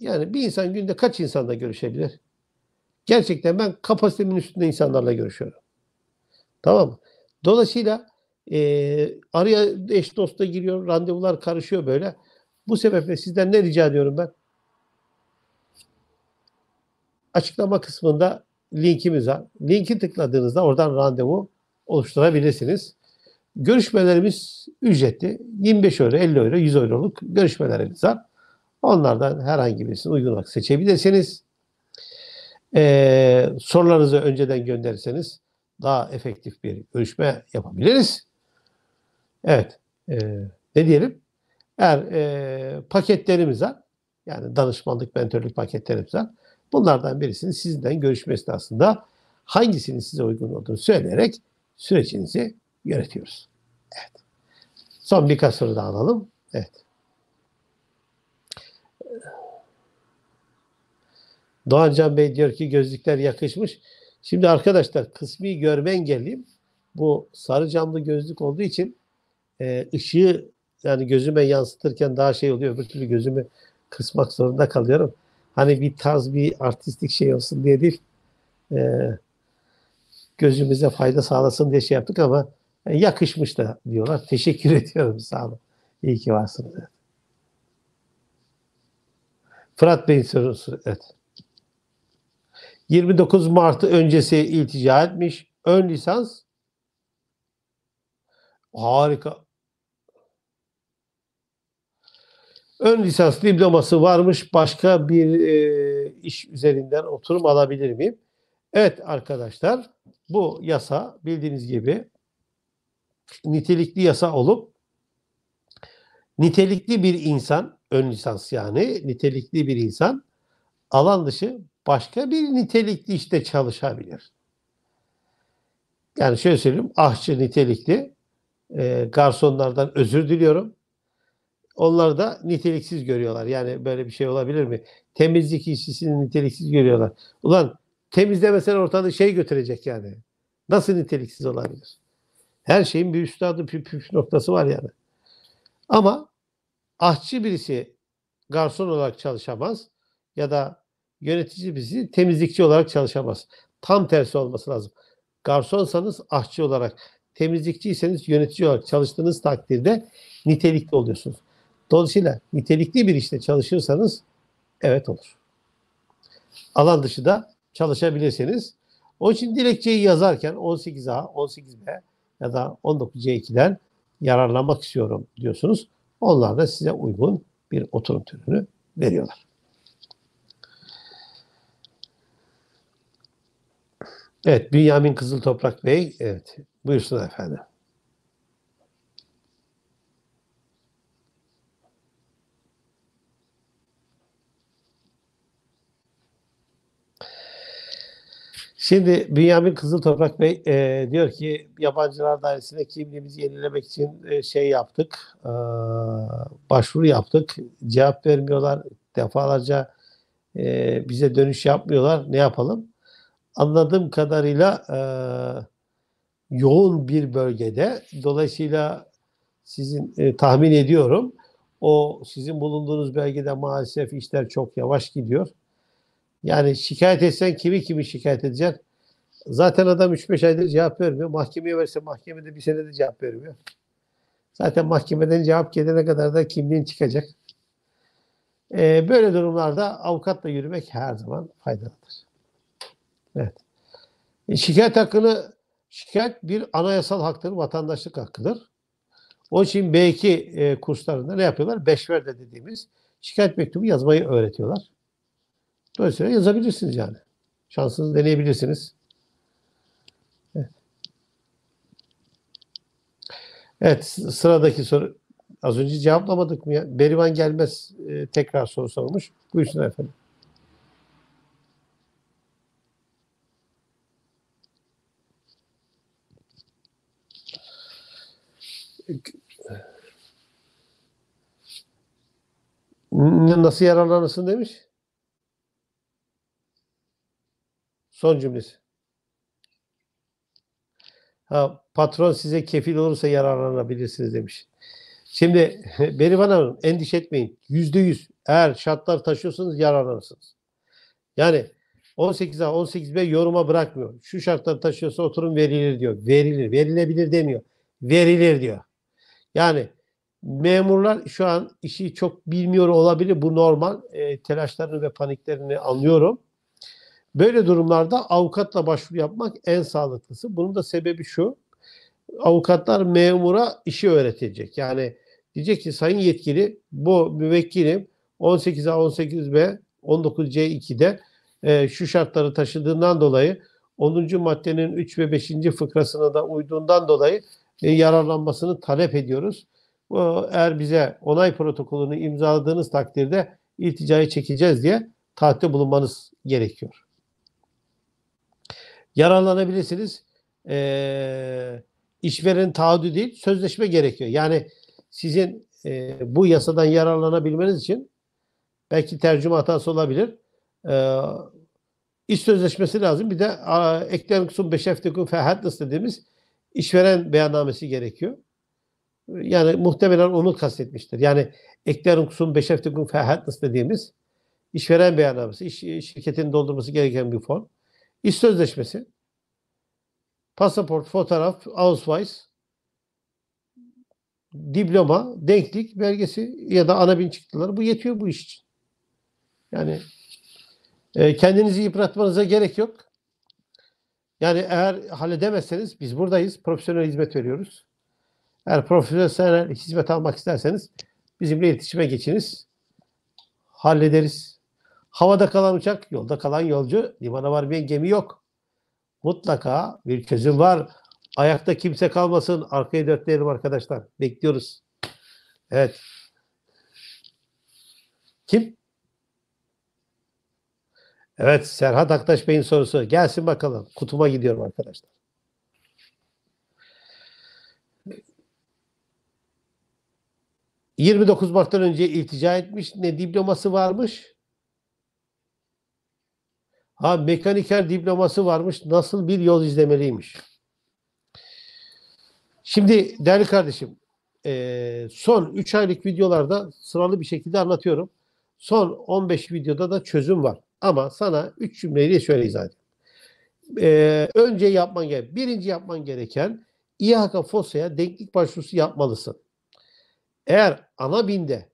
yani bir insan günde kaç insanla görüşebilir? Gerçekten ben kapasitemin üstünde insanlarla görüşüyorum. Tamam mı? Dolayısıyla e, araya eş dosta giriyor, randevular karışıyor böyle. Bu sebeple sizden ne rica ediyorum ben? Açıklama kısmında linkimiz var. Linki tıkladığınızda oradan randevu oluşturabilirsiniz. Görüşmelerimiz ücretli. 25 euro, 50 euro, 100 euroluk görüşmelerimiz var. Onlardan herhangi birisini uygun olarak seçebilirsiniz. Ee, sorularınızı önceden gönderirseniz daha efektif bir görüşme yapabiliriz. Evet. E, ne diyelim? Eğer e, paketlerimiz var, yani danışmanlık, mentorluk paketlerimiz var. Bunlardan birisini sizden görüşme esnasında hangisinin size uygun olduğunu söyleyerek sürecinizi yönetiyoruz. Evet. Son birkaç soru daha alalım. Evet. Doğan Can Bey diyor ki gözlükler yakışmış. Şimdi arkadaşlar kısmi görme engelliyim. Bu sarı camlı gözlük olduğu için e, ışığı yani gözüme yansıtırken daha şey oluyor. Öbür türlü gözümü kısmak zorunda kalıyorum. Hani bir tarz, bir artistik şey olsun diye değil. E, gözümüze fayda sağlasın diye şey yaptık ama e, yakışmış da diyorlar. [laughs] Teşekkür ediyorum. Sağ olun. İyi ki varsın. Evet. Fırat Bey'in sorusu. Evet. 29 Mart öncesi iltica etmiş. Ön lisans harika. Ön lisans diploması varmış başka bir e, iş üzerinden oturum alabilir miyim? Evet arkadaşlar bu yasa bildiğiniz gibi nitelikli yasa olup nitelikli bir insan ön lisans yani nitelikli bir insan alan dışı başka bir nitelikli işte çalışabilir. Yani şöyle söyleyeyim ahçı nitelikli e, garsonlardan özür diliyorum. Onlar da niteliksiz görüyorlar. Yani böyle bir şey olabilir mi? Temizlik işçisini niteliksiz görüyorlar. Ulan temizlemesen ortada şey götürecek yani. Nasıl niteliksiz olabilir? Her şeyin bir üstadı püf püf noktası var yani. Ama ahçı birisi garson olarak çalışamaz ya da yönetici birisi temizlikçi olarak çalışamaz. Tam tersi olması lazım. Garsonsanız ahçı olarak, temizlikçiyseniz yönetici olarak çalıştığınız takdirde nitelikli oluyorsunuz. Dolayısıyla nitelikli bir işte çalışırsanız evet olur. Alan dışı da çalışabilirsiniz. Onun için dilekçeyi yazarken 18A, 18B ya da 19C2'den yararlanmak istiyorum diyorsunuz. Onlar da size uygun bir oturum türünü veriyorlar. Evet, Bünyamin Kızıl Toprak Bey, evet, buyursun efendim. Şimdi Bünyamin Kızıl Toprak Bey e, diyor ki yabancılar dairesine kimliğimizi yenilemek için e, şey yaptık, e, başvuru yaptık. Cevap vermiyorlar, defalarca e, bize dönüş yapmıyorlar. Ne yapalım? Anladığım kadarıyla e, yoğun bir bölgede. Dolayısıyla sizin e, tahmin ediyorum o sizin bulunduğunuz bölgede maalesef işler çok yavaş gidiyor. Yani şikayet etsen kimi kimi şikayet edeceksin? Zaten adam 3-5 aydır cevap vermiyor. Mahkemeye verse mahkemede bir senede cevap vermiyor. Zaten mahkemeden cevap gelene kadar da kimliğin çıkacak. Ee, böyle durumlarda avukatla yürümek her zaman faydalıdır. Evet. E, şikayet hakkını şikayet bir anayasal haktır, vatandaşlık hakkıdır. Onun için B2 e, kurslarında ne yapıyorlar? Beşverde dediğimiz şikayet mektubu yazmayı öğretiyorlar. Dolayısıyla yazabilirsiniz yani. Şansınızı deneyebilirsiniz. Evet, sıradaki soru. Az önce cevaplamadık mı ya? Berivan gelmez e, tekrar soru sormuş. Buyursun efendim. Nasıl yararlanırsın demiş. Son cümlesi. Ha, patron size kefil olursa yararlanabilirsiniz demiş. Şimdi [laughs] beni Hanım endişe etmeyin. Yüzde yüz eğer şartlar taşıyorsanız yararlanırsınız. Yani 18A, 18B yoruma bırakmıyor. Şu şartları taşıyorsa oturum verilir diyor. Verilir, verilebilir demiyor. Verilir diyor. Yani memurlar şu an işi çok bilmiyor olabilir. Bu normal. E, telaşlarını ve paniklerini anlıyorum. Böyle durumlarda avukatla başvuru yapmak en sağlıklısı. Bunun da sebebi şu. Avukatlar memura işi öğretecek. Yani diyecek ki sayın yetkili bu müvekkilim 18A 18B 19C2'de e, şu şartları taşıdığından dolayı 10. maddenin 3 ve 5. fıkrasına da uyduğundan dolayı e, yararlanmasını talep ediyoruz. E, eğer bize onay protokolünü imzaladığınız takdirde ilticayı çekeceğiz diye taahhütte bulunmanız gerekiyor yararlanabilirsiniz. E, işveren taahhüdü değil, sözleşme gerekiyor. Yani sizin e, bu yasadan yararlanabilmeniz için belki tercüme hatası olabilir. E, iş sözleşmesi lazım. Bir de eklem kusum beşeftekun fehatlis dediğimiz işveren beyannamesi gerekiyor. Yani muhtemelen onu kastetmiştir. Yani eklem kusum beşeftekun fehatlis dediğimiz işveren beyannamesi, iş, şirketin doldurması gereken bir form. İş sözleşmesi, pasaport, fotoğraf, Ausweis, diploma, denklik belgesi ya da ana bin çıktıları bu yetiyor bu iş için. Yani e, kendinizi yıpratmanıza gerek yok. Yani eğer halledemezseniz biz buradayız. Profesyonel hizmet veriyoruz. Eğer profesyonel hizmet almak isterseniz bizimle iletişime geçiniz. Hallederiz. Havada kalan uçak, yolda kalan yolcu, limana varmayan gemi yok. Mutlaka bir çözüm var. Ayakta kimse kalmasın. Arkaya dörtleyelim arkadaşlar. Bekliyoruz. Evet. Kim? Evet Serhat Aktaş Bey'in sorusu. Gelsin bakalım. Kutuma gidiyorum arkadaşlar. ...29 Mart'tan önce iltica etmiş... ...ne diploması varmış... Ha mekaniker diploması varmış. Nasıl bir yol izlemeliymiş. Şimdi değerli kardeşim e, son 3 aylık videolarda sıralı bir şekilde anlatıyorum. Son 15 videoda da çözüm var. Ama sana 3 cümleyle şöyle izah edeyim. E, önce yapman gereken, birinci yapman gereken İHK FOSA'ya denklik başvurusu yapmalısın. Eğer ana binde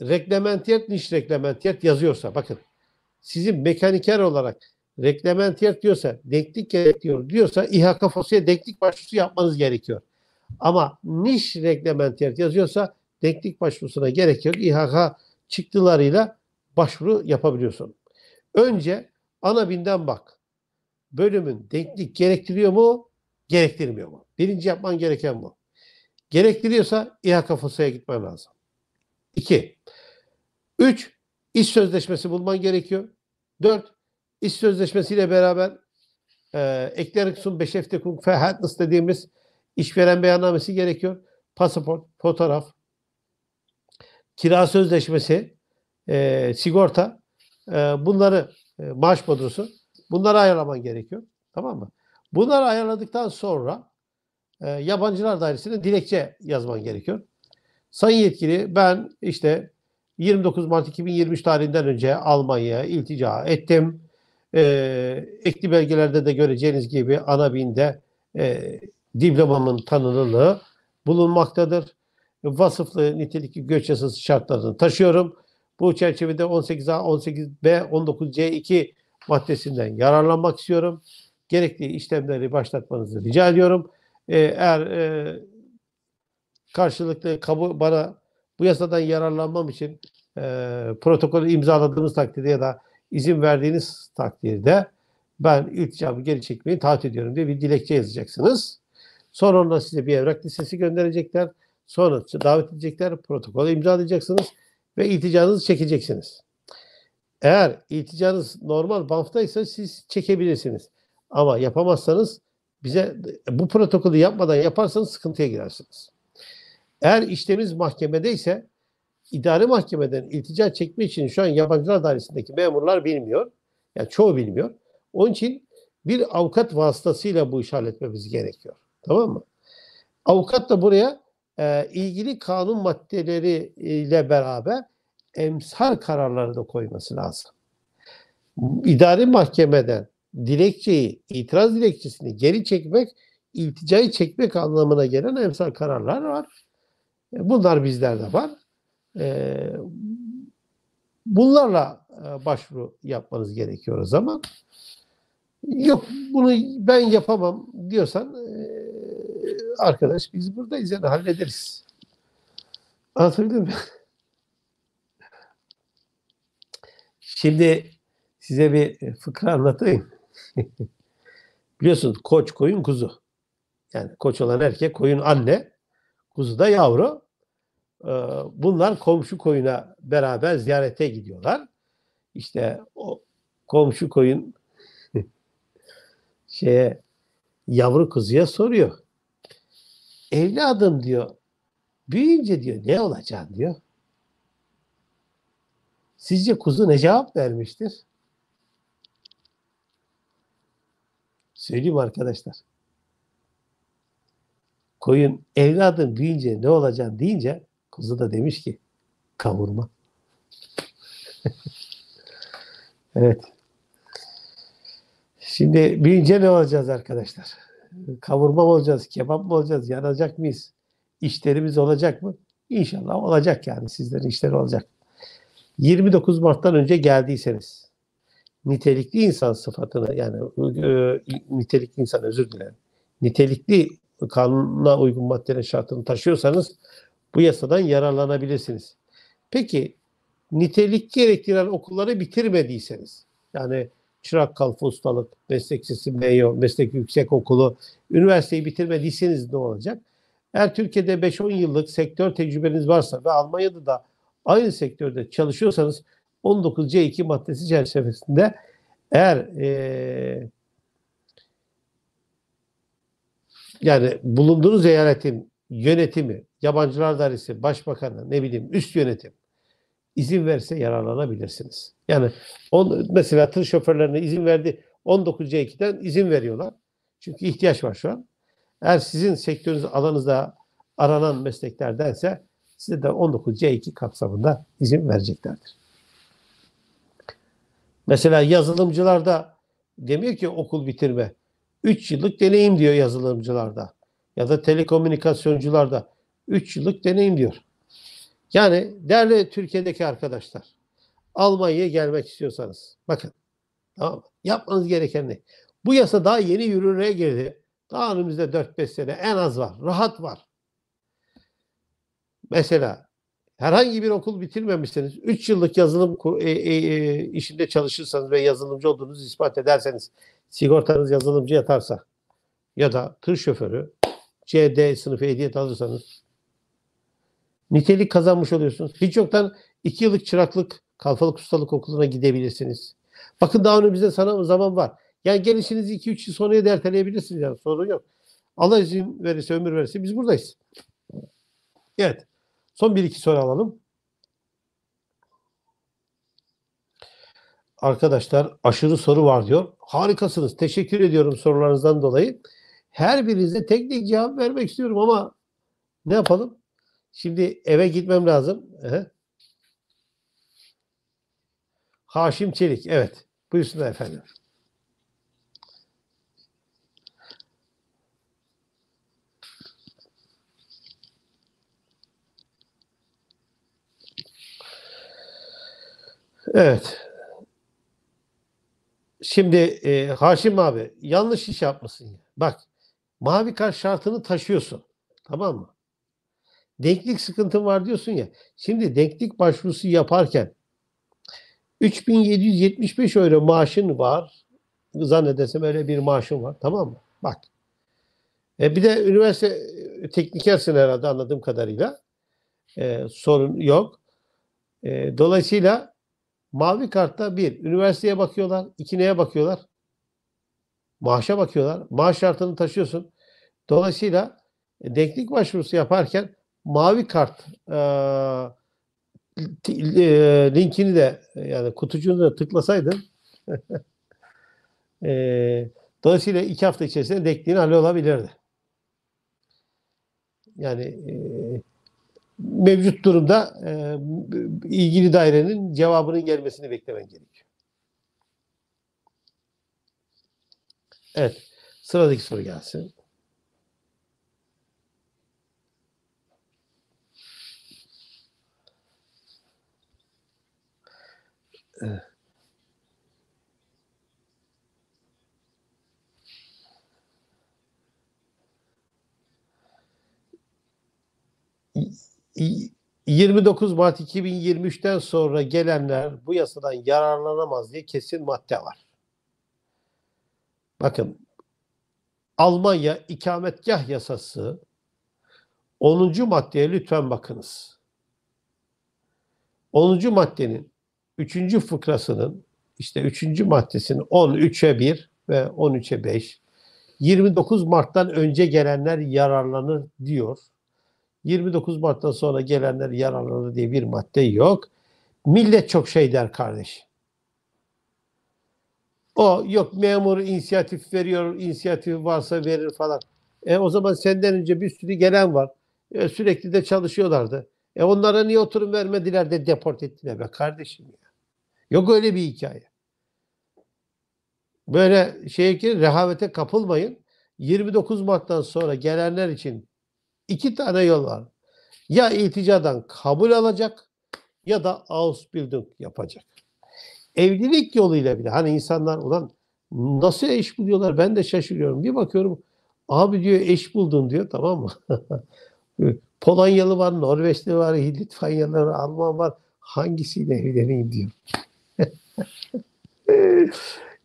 reglementiyet niş reglementiyet yazıyorsa bakın sizi mekaniker olarak reglementer diyorsa, denklik gerekiyor diyorsa İHK fosya denklik başvurusu yapmanız gerekiyor. Ama niş reglementer yazıyorsa denklik başvurusuna gerek yok. İHK çıktılarıyla başvuru yapabiliyorsun. Önce ana binden bak. Bölümün denklik gerektiriyor mu? Gerektirmiyor mu? Birinci yapman gereken bu. Gerektiriyorsa İHK fosaya gitmen lazım. İki, üç. İş sözleşmesi bulman gerekiyor. Dört, iş sözleşmesiyle beraber e, Ekleriksun Beşeftekun Fehatnıs dediğimiz işveren beyannamesi gerekiyor. Pasaport, fotoğraf, kira sözleşmesi, e, sigorta e, bunları e, maaş bodrosu bunları ayarlaman gerekiyor. Tamam mı? Bunları ayarladıktan sonra e, yabancılar dairesine dilekçe yazman gerekiyor. Sayın yetkili ben işte 29 Mart 2023 tarihinden önce Almanya'ya iltica ettim. Ee, ekli belgelerde de göreceğiniz gibi Anabin'de e, diplomamın tanınılığı bulunmaktadır. Vasıflı nitelikli göç yasası şartlarını taşıyorum. Bu çerçevede 18A, 18B, 19C2 maddesinden yararlanmak istiyorum. Gerekli işlemleri başlatmanızı rica ediyorum. Ee, eğer e, karşılıklı kabul, bana bu yasadan yararlanmam için e, protokolü imzaladığımız takdirde ya da izin verdiğiniz takdirde ben ilticamı geri çekmeyi taahhüt ediyorum diye bir dilekçe yazacaksınız. Sonra onlar size bir evrak listesi gönderecekler. Sonra davet edecekler, protokolü imzalayacaksınız ve ilticanızı çekeceksiniz. Eğer ilticanız normal BAMF'taysa siz çekebilirsiniz. Ama yapamazsanız bize bu protokolü yapmadan yaparsanız sıkıntıya girersiniz. Eğer işleriniz mahkemede ise idari mahkemeden iltica çekme için şu an yabancılar dairesindeki memurlar bilmiyor. Yani çoğu bilmiyor. Onun için bir avukat vasıtasıyla bu işi halletmemiz gerekiyor. Tamam mı? Avukat da buraya e, ilgili kanun e, ile beraber emsal kararları da koyması lazım. İdari mahkemeden dilekçeyi, itiraz dilekçesini geri çekmek, ilticayı çekmek anlamına gelen emsal kararlar var. E, bunlar bizlerde var. E, bunlarla e, başvuru yapmanız gerekiyor o zaman. Yok bunu ben yapamam diyorsan arkadaş biz buradayız yani hallederiz. Anlatabildim mi? [laughs] Şimdi size bir fıkra anlatayım. [laughs] Biliyorsunuz koç koyun kuzu. Yani koç olan erkek koyun anne, kuzu da yavru. Ee, bunlar komşu koyuna beraber ziyarete gidiyorlar. İşte o komşu koyun [laughs] şeye yavru kuzuya soruyor. Evladım diyor. Büyüyünce diyor ne olacaksın diyor. Sizce kuzu ne cevap vermiştir? Söyleyeyim arkadaşlar. Koyun evladım büyüyünce ne olacaksın deyince Kuzu da demiş ki kavurma. [laughs] evet. Şimdi bilince ne olacağız arkadaşlar? Kavurma mı olacağız? Kebap mı olacağız? Yanacak mıyız? İşlerimiz olacak mı? İnşallah olacak yani. Sizlerin işleri olacak. 29 Mart'tan önce geldiyseniz nitelikli insan sıfatını yani e, nitelikli insan özür dilerim. Nitelikli kanuna uygun maddenin şartını taşıyorsanız bu yasadan yararlanabilirsiniz. Peki nitelik gerektiren okulları bitirmediyseniz yani çırak kalfa ustalık, meslek sesi meyo, meslek yüksek okulu, üniversiteyi bitirmediyseniz ne olacak? Eğer Türkiye'de 5-10 yıllık sektör tecrübeniz varsa ve Almanya'da da aynı sektörde çalışıyorsanız 19C2 maddesi çerçevesinde eğer ee, yani bulunduğunuz eyaletin yönetimi Yabancılar Dairesi, Başbakanı, ne bileyim üst yönetim izin verse yararlanabilirsiniz. Yani on, mesela tır şoförlerine izin verdi. 19C2'den izin veriyorlar. Çünkü ihtiyaç var şu an. Eğer sizin sektörünüz alanınızda aranan mesleklerdense size de 19C2 kapsamında izin vereceklerdir. Mesela yazılımcılarda demiyor ki okul bitirme. 3 yıllık deneyim diyor yazılımcılarda. Ya da telekomünikasyoncularda. 3 yıllık deneyim diyor. Yani değerli Türkiye'deki arkadaşlar Almanya'ya gelmek istiyorsanız bakın tamam mı? yapmanız gereken ne? Bu yasa daha yeni yürürlüğe girdi. Daha önümüzde 4-5 sene en az var. Rahat var. Mesela herhangi bir okul bitirmemişseniz 3 yıllık yazılım e, e, e, işinde çalışırsanız ve yazılımcı olduğunuzu ispat ederseniz sigortanız yazılımcı yatarsa ya da tır şoförü CD sınıfı ehliyet alırsanız nitelik kazanmış oluyorsunuz. Hiç yoktan iki yıllık çıraklık, kalfalık ustalık okuluna gidebilirsiniz. Bakın daha önümüzde sana zaman var. Yani gelişinizi iki üç yıl sonraya da erteleyebilirsiniz yani sorun yok. Allah izin verirse, ömür verirse biz buradayız. Evet. Son bir iki soru alalım. Arkadaşlar aşırı soru var diyor. Harikasınız. Teşekkür ediyorum sorularınızdan dolayı. Her birinize teknik cevap vermek istiyorum ama ne yapalım? Şimdi eve gitmem lazım. Aha. Haşim Çelik. Evet. Buyursunlar efendim. Evet. Şimdi e, Haşim abi yanlış iş yapmasın. Bak mavi kart şartını taşıyorsun. Tamam mı? denklik sıkıntın var diyorsun ya. Şimdi denklik başvurusu yaparken 3775 euro maaşın var. Zannedersem öyle bir maaşın var. Tamam mı? Bak. E bir de üniversite e, teknikersin herhalde anladığım kadarıyla. E, sorun yok. E, dolayısıyla mavi kartta bir, üniversiteye bakıyorlar. iki neye bakıyorlar? Maaşa bakıyorlar. Maaş şartını taşıyorsun. Dolayısıyla e, denklik başvurusu yaparken mavi kart e, e, linkini de yani kutucuğunu da tıklasaydın [laughs] e, dolayısıyla iki hafta içerisinde dekliğin hali olabilirdi. Yani e, mevcut durumda e, ilgili dairenin cevabının gelmesini beklemen gerekiyor. Evet. Sıradaki soru gelsin. 29 Mart 2023'ten sonra gelenler bu yasadan yararlanamaz diye kesin madde var. Bakın Almanya ikametgah yasası 10. maddeye lütfen bakınız. 10. maddenin 3. fıkrasının işte 3. maddesinin 13'e 1 ve 13'e 5 29 Mart'tan önce gelenler yararlanır diyor. 29 Mart'tan sonra gelenler yararlanır diye bir madde yok. Millet çok şey der kardeş. O yok memur inisiyatif veriyor, inisiyatif varsa verir falan. E o zaman senden önce bir sürü gelen var. E, sürekli de çalışıyorlardı. E onlara niye oturum vermediler de deport ettiler be kardeşim ya. Yok öyle bir hikaye. Böyle şey ki rehavete kapılmayın. 29 Mart'tan sonra gelenler için iki tane yol var. Ya ilticadan kabul alacak ya da Ausbildung yapacak. Evlilik yoluyla bile hani insanlar ulan nasıl eş buluyorlar ben de şaşırıyorum. Bir bakıyorum abi diyor eş buldun diyor tamam mı? [laughs] Polonyalı var, Norveçli var, Litvanyalı var, Alman var. Hangisiyle evleneyim diyor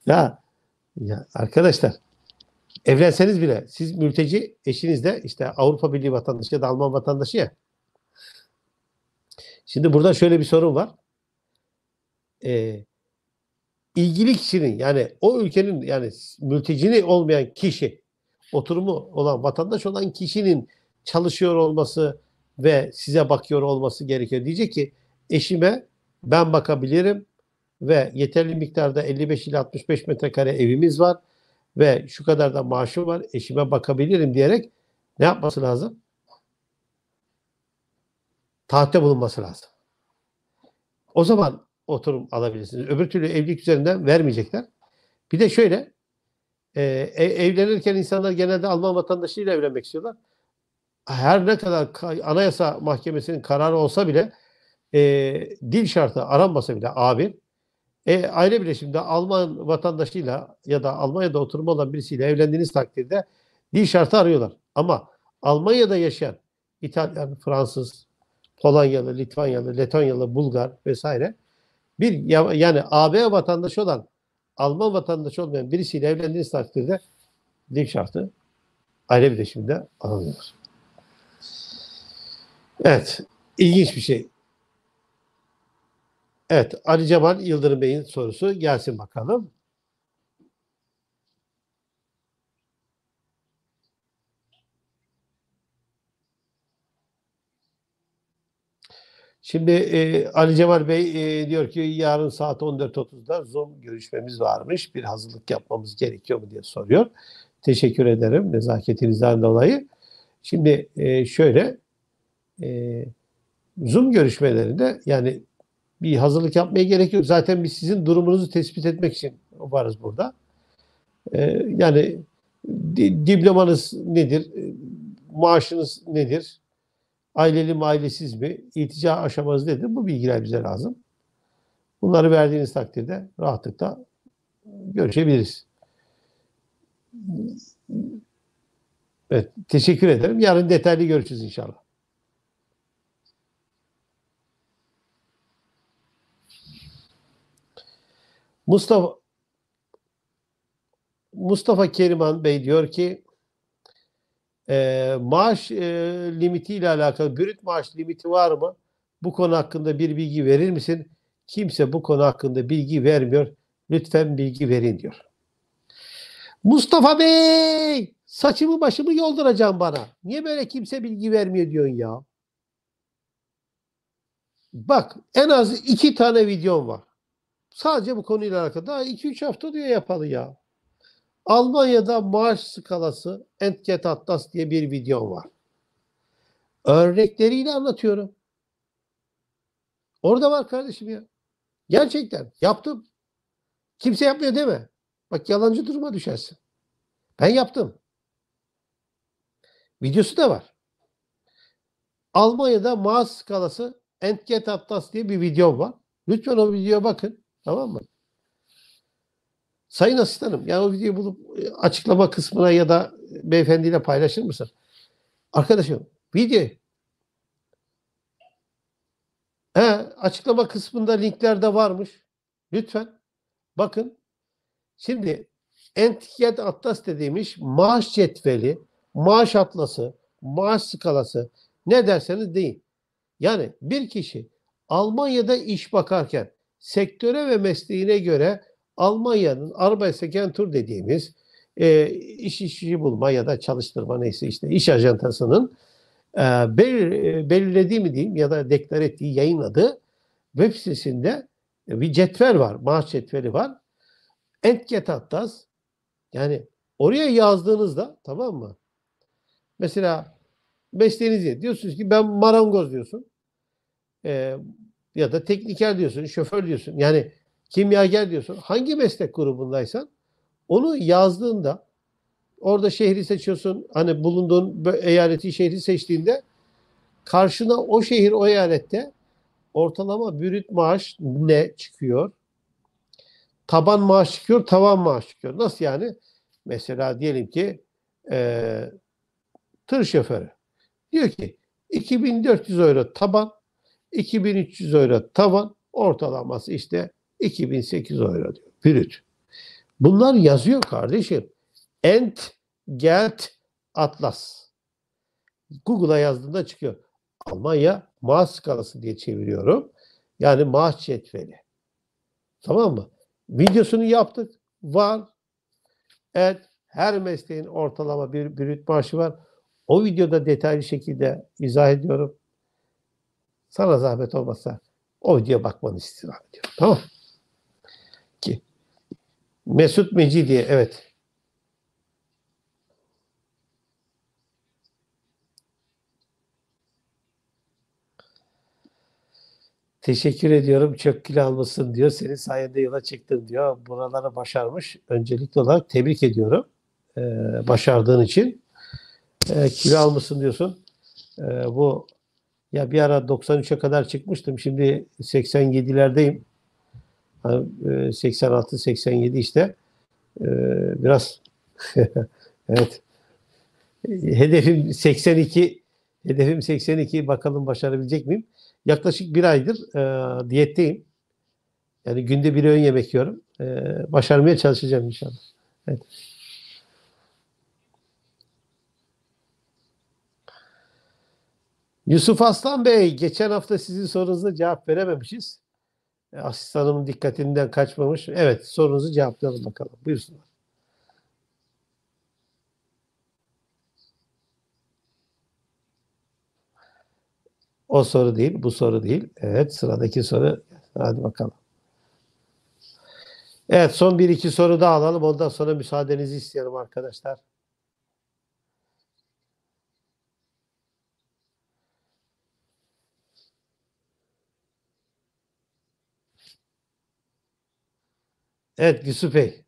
ya, ya arkadaşlar evlenseniz bile siz mülteci eşiniz de işte Avrupa Birliği vatandaşı ya da Alman vatandaşı ya. Şimdi burada şöyle bir sorun var. Ee, ilgili kişinin yani o ülkenin yani mültecini olmayan kişi oturumu olan vatandaş olan kişinin çalışıyor olması ve size bakıyor olması gerekiyor. Diyecek ki eşime ben bakabilirim ve yeterli miktarda 55 ile 65 metrekare evimiz var ve şu kadar da maaşım var eşime bakabilirim diyerek ne yapması lazım? Tahte bulunması lazım. O zaman oturum alabilirsiniz. Öbür türlü evlilik üzerinden vermeyecekler. Bir de şöyle e, e evlenirken insanlar genelde Alman vatandaşıyla evlenmek istiyorlar. Her ne kadar anayasa mahkemesinin kararı olsa bile e, dil şartı aranmasa bile a e, aile birleşiminde Alman vatandaşıyla ya da Almanya'da oturma olan birisiyle evlendiğiniz takdirde dil şartı arıyorlar. Ama Almanya'da yaşayan İtalyan, Fransız, Polonyalı, Litvanyalı, Letonyalı, Bulgar vesaire bir yani AB vatandaşı olan Alman vatandaşı olmayan birisiyle evlendiğiniz takdirde dil şartı aile birleşiminde aranıyor. Evet, ilginç bir şey. Evet, Ali Cemal Yıldırım Bey'in sorusu gelsin bakalım. Şimdi e, Ali Cemal Bey e, diyor ki yarın saat 14.30'da Zoom görüşmemiz varmış. Bir hazırlık yapmamız gerekiyor mu diye soruyor. Teşekkür ederim nezaketinizden dolayı. Şimdi e, şöyle e, Zoom görüşmelerinde yani bir hazırlık yapmaya gerek yok. Zaten biz sizin durumunuzu tespit etmek için varız burada. Ee, yani di, diplomanız nedir? Ee, maaşınız nedir? Aileli mi ailesiz mi? İltica aşamanız nedir? Bu bilgiler bize lazım. Bunları verdiğiniz takdirde rahatlıkla görüşebiliriz. Evet, teşekkür ederim. Yarın detaylı görüşürüz inşallah. Mustafa Mustafa Keriman Bey diyor ki e, maaş e, limiti ile alakalı brüt maaş limiti var mı? Bu konu hakkında bir bilgi verir misin? Kimse bu konu hakkında bilgi vermiyor. Lütfen bilgi verin diyor. Mustafa Bey saçımı başımı yolduracağım bana. Niye böyle kimse bilgi vermiyor diyorsun ya? Bak en az iki tane videom var. Sadece bu konuyla alakalı. Daha 2-3 hafta diyor yapalı ya. Almanya'da maaş skalası Entget Atlas diye bir video var. Örnekleriyle anlatıyorum. Orada var kardeşim ya. Gerçekten yaptım. Kimse yapmıyor değil mi? Bak yalancı duruma düşersin. Ben yaptım. Videosu da var. Almanya'da maaş skalası Entget Atlas diye bir video var. Lütfen o videoya bakın. Tamam mı? Sayın asistanım ya o videoyu bulup e, açıklama kısmına ya da beyefendiyle paylaşır mısın? Arkadaşım video He, açıklama kısmında linkler de varmış. Lütfen bakın. Şimdi Entikiyet Atlas dediğimiz maaş cetveli, maaş atlası, maaş skalası ne derseniz deyin. Yani bir kişi Almanya'da iş bakarken sektöre ve mesleğine göre Almanya'nın Arbeitsagentur dediğimiz e, iş işi bulma ya da çalıştırma neyse işte iş ajantasının e, belir, e, belirlediği mi diyeyim ya da deklar ettiği yayınladığı web sitesinde bir cetvel var. Maaş cetveli var. Entget yani oraya yazdığınızda tamam mı? Mesela mesleğinizi diyorsunuz ki ben marangoz diyorsun. E, ya da tekniker diyorsun, şoför diyorsun. Yani kimyager diyorsun. Hangi meslek grubundaysan onu yazdığında orada şehri seçiyorsun. Hani bulunduğun eyaleti şehri seçtiğinde karşına o şehir o eyalette ortalama bürüt maaş ne çıkıyor? Taban maaş çıkıyor, tavan maaş çıkıyor. Nasıl yani? Mesela diyelim ki e, tır şoförü. Diyor ki 2400 euro taban, 2300 euro tavan ortalaması işte 2.800 euro diyor. Brüt. Bunlar yazıyor kardeşim. Ent, Geld, Atlas. Google'a yazdığında çıkıyor. Almanya maaş skalası diye çeviriyorum. Yani maaş cetveli. Tamam mı? Videosunu yaptık. Var. Evet. Her mesleğin ortalama bir brüt maaşı var. O videoda detaylı şekilde izah ediyorum. Sana zahmet olmasa o videoya bakmanı istiyorum. diyor. Tamam Ki Mesut Meci diye evet. Teşekkür ediyorum. Çok kilo almasın diyor. Senin sayende yola çıktım diyor. Buraları başarmış. Öncelikli olarak tebrik ediyorum. Ee, başardığın için. Ee, kilo almasın diyorsun. Ee, bu ya bir ara 93'e kadar çıkmıştım. Şimdi 87'lerdeyim. 86 87 işte. E, biraz [laughs] evet. Hedefim 82. Hedefim 82. Bakalım başarabilecek miyim? Yaklaşık bir aydır e, diyetteyim. Yani günde bir öğün yemek yiyorum. E, başarmaya çalışacağım inşallah. Evet. Yusuf Aslan Bey, geçen hafta sizin sorunuza cevap verememişiz. E, Asistanımın dikkatinden kaçmamış. Evet, sorunuzu cevaplayalım bakalım. Buyursunlar. O soru değil, bu soru değil. Evet, sıradaki soru. Hadi bakalım. Evet, son bir iki soru daha alalım. Ondan sonra müsaadenizi isteyelim arkadaşlar. Evet Yusuf Bey.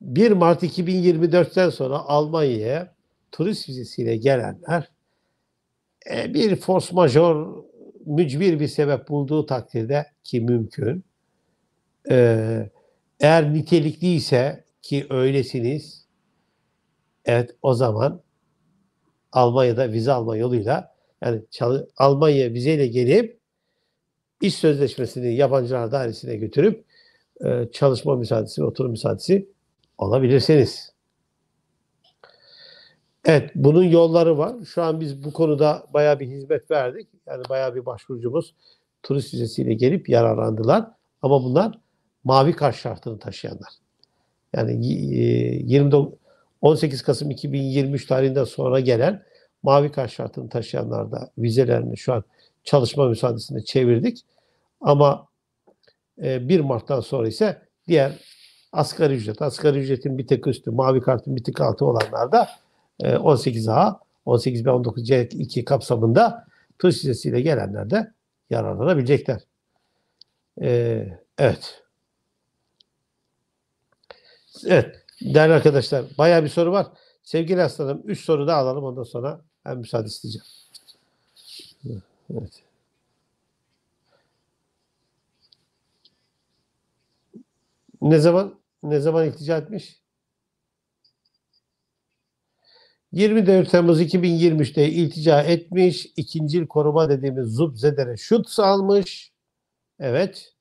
1 Mart 2024'ten sonra Almanya'ya turist vizesiyle gelenler e, bir force major mücbir bir sebep bulduğu takdirde ki mümkün e, eğer nitelikliyse ki öylesiniz evet o zaman Almanya'da vize alma yoluyla yani Almanya vizeyle gelip iş sözleşmesini yabancılar dairesine götürüp e, çalışma müsaadesi oturum müsaadesi alabilirsiniz. Evet, bunun yolları var. Şu an biz bu konuda bayağı bir hizmet verdik. Yani bayağı bir başvurucumuz turist vizesiyle gelip yararlandılar. Ama bunlar mavi kart şartını taşıyanlar. Yani 20, 18 e, Kasım 2023 tarihinden sonra gelen mavi kart şartını taşıyanlar da vizelerini şu an çalışma müsaadesine çevirdik. Ama 1 ee, Mart'tan sonra ise diğer asgari ücret, asgari ücretin bir tek üstü, mavi kartın bir tek altı olanlarda 18A, 18 ve 19C2 kapsamında tuş listesiyle gelenler de yararlanabilecekler. Ee, evet. Evet. Değerli arkadaşlar baya bir soru var. Sevgili aslanım 3 soru daha alalım ondan sonra ben müsaade isteyeceğim. Evet. Ne zaman ne zaman iltica etmiş? 24 Temmuz 2023'te iltica etmiş. İkincil koruma dediğimiz Zubzeder'e şut salmış. Evet.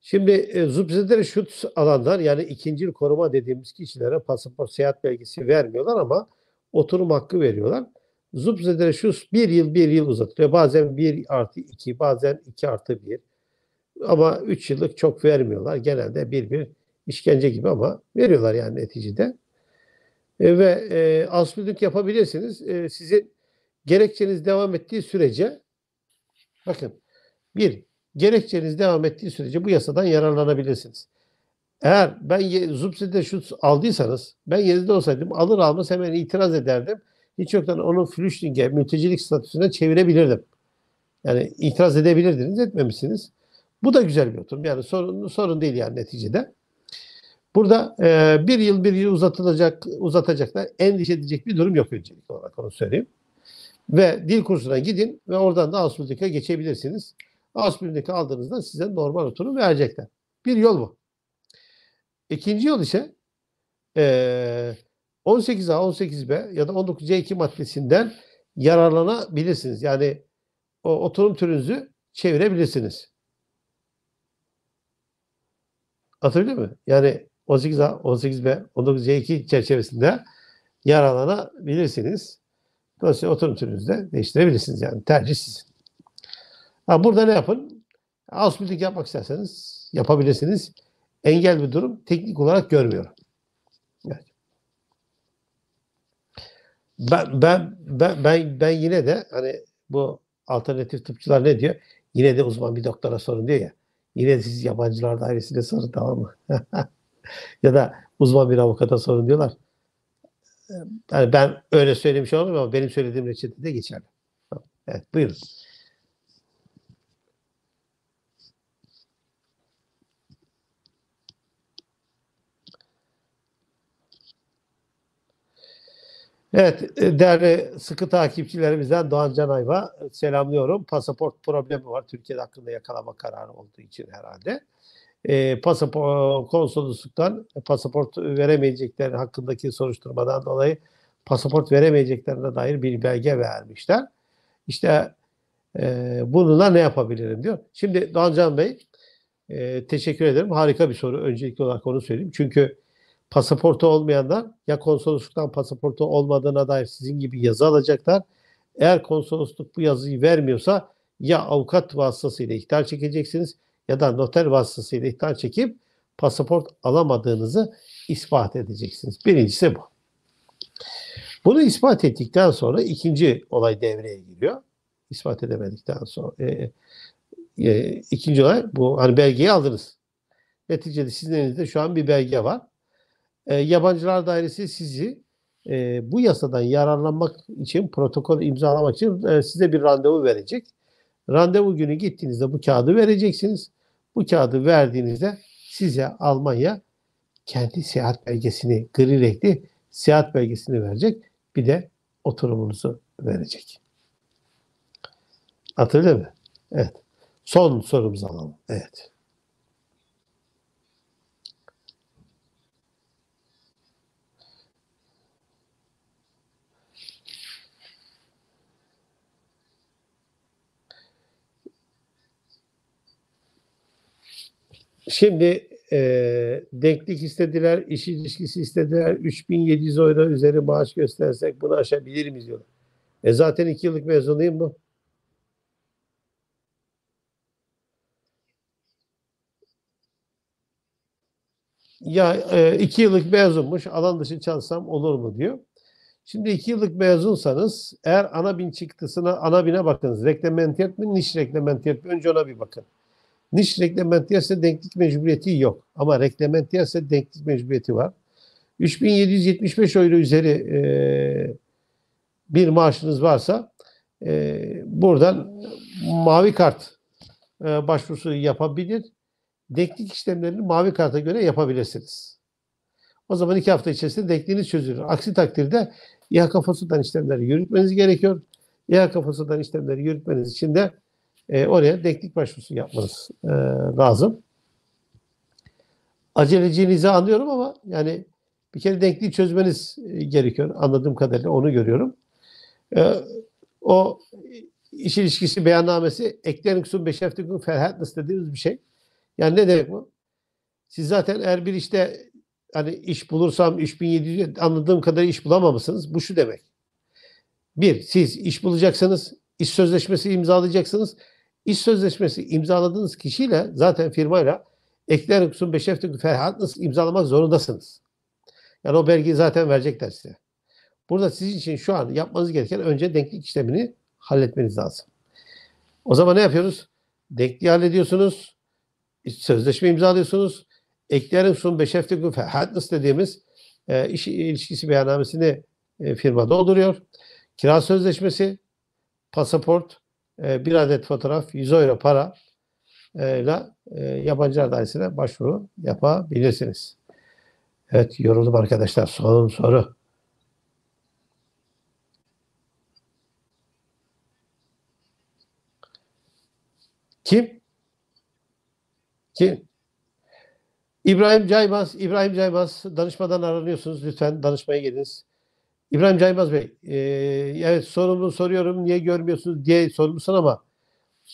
Şimdi e, Zubzeder'e şut alanlar yani ikinci koruma dediğimiz kişilere pasaport seyahat belgesi vermiyorlar ama oturum hakkı veriyorlar. Zubzedere şu bir yıl bir yıl uzatılıyor. Bazen bir artı iki, bazen iki artı bir. Ama üç yıllık çok vermiyorlar. Genelde bir bir işkence gibi ama veriyorlar yani neticede. E, ve e, asbidük yapabilirsiniz. E, sizin gerekçeniz devam ettiği sürece bakın bir gerekçeniz devam ettiği sürece bu yasadan yararlanabilirsiniz. Eğer ben Zubsi'de şut aldıysanız ben yerinde olsaydım alır almaz hemen itiraz ederdim. Hiç yoktan onu Flüşting'e mültecilik statüsüne çevirebilirdim. Yani itiraz edebilirdiniz etmemişsiniz. Bu da güzel bir oturum. Yani sorun, sorun değil yani neticede. Burada e, bir yıl bir yıl uzatılacak, uzatacaklar. Endişe edecek bir durum yok öncelikli olarak onu söyleyeyim. Ve dil kursuna gidin ve oradan da Ausbildung'a geçebilirsiniz. Ausbildung'a aldığınızda size normal oturum verecekler. Bir yol bu. İkinci yol ise 18A, 18B ya da 19C2 maddesinden yararlanabilirsiniz. Yani o oturum türünüzü çevirebilirsiniz. Atabiliyor muyum? Yani 18A, 18B, 19C2 çerçevesinde yararlanabilirsiniz. Dolayısıyla oturum türünüzü de değiştirebilirsiniz. Yani tercih sizin. Ha, burada ne yapın? Ausbildung yapmak isterseniz yapabilirsiniz engel bir durum teknik olarak görmüyorum. Evet. Ben, ben, ben, ben, ben yine de hani bu alternatif tıpçılar ne diyor? Yine de uzman bir doktora sorun diyor ya. Yine de siz yabancılar dairesine sorun tamam mı? [laughs] ya da uzman bir avukata sorun diyorlar. Ee, yani ben öyle söylemiş oldum ama benim söylediğim reçete de geçerli. Evet buyurun. Evet, e, değerli sıkı takipçilerimizden Doğan Canayva e, selamlıyorum. Pasaport problemi var. Türkiye'de hakkında yakalama kararı olduğu için herhalde. E, pasaport konsolosluktan e, pasaport veremeyecekler hakkındaki soruşturmadan dolayı pasaport veremeyeceklerine dair bir belge vermişler. İşte e, bununla ne yapabilirim diyor. Şimdi Doğan Can Bey e, teşekkür ederim. Harika bir soru. Öncelikli olarak onu söyleyeyim. Çünkü pasaportu olmayanlar ya konsolosluktan pasaportu olmadığına dair sizin gibi yazı alacaklar. Eğer konsolosluk bu yazıyı vermiyorsa ya avukat vasıtasıyla ihtar çekeceksiniz ya da noter vasıtasıyla ihtar çekip pasaport alamadığınızı ispat edeceksiniz. Birincisi bu. Bunu ispat ettikten sonra ikinci olay devreye giriyor. İspat edemedikten sonra e, e, e ikinci olay bu hani belgeyi aldınız. Neticede sizin elinizde şu an bir belge var e, Yabancılar Dairesi sizi e, bu yasadan yararlanmak için, protokol imzalamak için e, size bir randevu verecek. Randevu günü gittiğinizde bu kağıdı vereceksiniz. Bu kağıdı verdiğinizde size Almanya kendi seyahat belgesini, gri renkli seyahat belgesini verecek. Bir de oturumunuzu verecek. Hatırlıyor musun? Evet. Son sorumuzu alalım. Evet. Şimdi e, denklik istediler, iş ilişkisi istediler. 3700 oyda üzeri maaş göstersek bunu aşabilir miyiz diyorlar. E zaten iki yıllık mezunuyum mu? Ya e, iki yıllık mezunmuş, alan dışı çalışsam olur mu diyor. Şimdi iki yıllık mezunsanız eğer ana bin çıktısına, ana bine bakınız. Reglementiyet mi, niş reglementiyet mi? Önce ona bir bakın. Dış reglamentiyase denklik mecburiyeti yok. Ama reglamentiyase denklik mecburiyeti var. 3775 euro üzeri e, bir maaşınız varsa e, buradan mavi kart e, başvurusu yapabilir. Denklik işlemlerini mavi karta göre yapabilirsiniz. O zaman iki hafta içerisinde denkliğiniz çözülür. Aksi takdirde İHK kafasından işlemleri yürütmeniz gerekiyor. İHK kafasından işlemleri yürütmeniz için de e, oraya denklik başvurusu yapmanız e, lazım. Aceleciliğinizi anlıyorum ama yani bir kere denkliği çözmeniz e, gerekiyor. Anladığım kadarıyla onu görüyorum. E, o iş ilişkisi beyannamesi Ekleniksun Beşeftikun Ferhatness dediğimiz bir şey. Yani ne demek bu? Siz zaten eğer bir işte hani iş bulursam 3700 anladığım kadar iş bulamamışsınız. Bu şu demek. Bir, siz iş bulacaksınız iş sözleşmesi imzalayacaksınız. İş sözleşmesi imzaladığınız kişiyle zaten firmayla ekler hüküm beşeftik ferhat nasıl imzalamak zorundasınız. Yani o belgeyi zaten verecekler size. Burada sizin için şu an yapmanız gereken önce denklik işlemini halletmeniz lazım. O zaman ne yapıyoruz? Denkliği hallediyorsunuz. Sözleşme imzalıyorsunuz. Eklerin sun beşeftikü ferhatnıs dediğimiz e, iş ilişkisi beyannamesini e, firma dolduruyor. Kira sözleşmesi, pasaport, e, bir adet fotoğraf 100 euro para e, ile e, yabancılar dairesine başvuru yapabilirsiniz. Evet yoruldum arkadaşlar. Son soru. Kim? Kim? İbrahim Caymaz, İbrahim Caymaz danışmadan aranıyorsunuz. Lütfen danışmaya geliniz. İbrahim Caymaz Bey, e, evet sorumu soruyorum niye görmüyorsunuz diye sormuşsun ama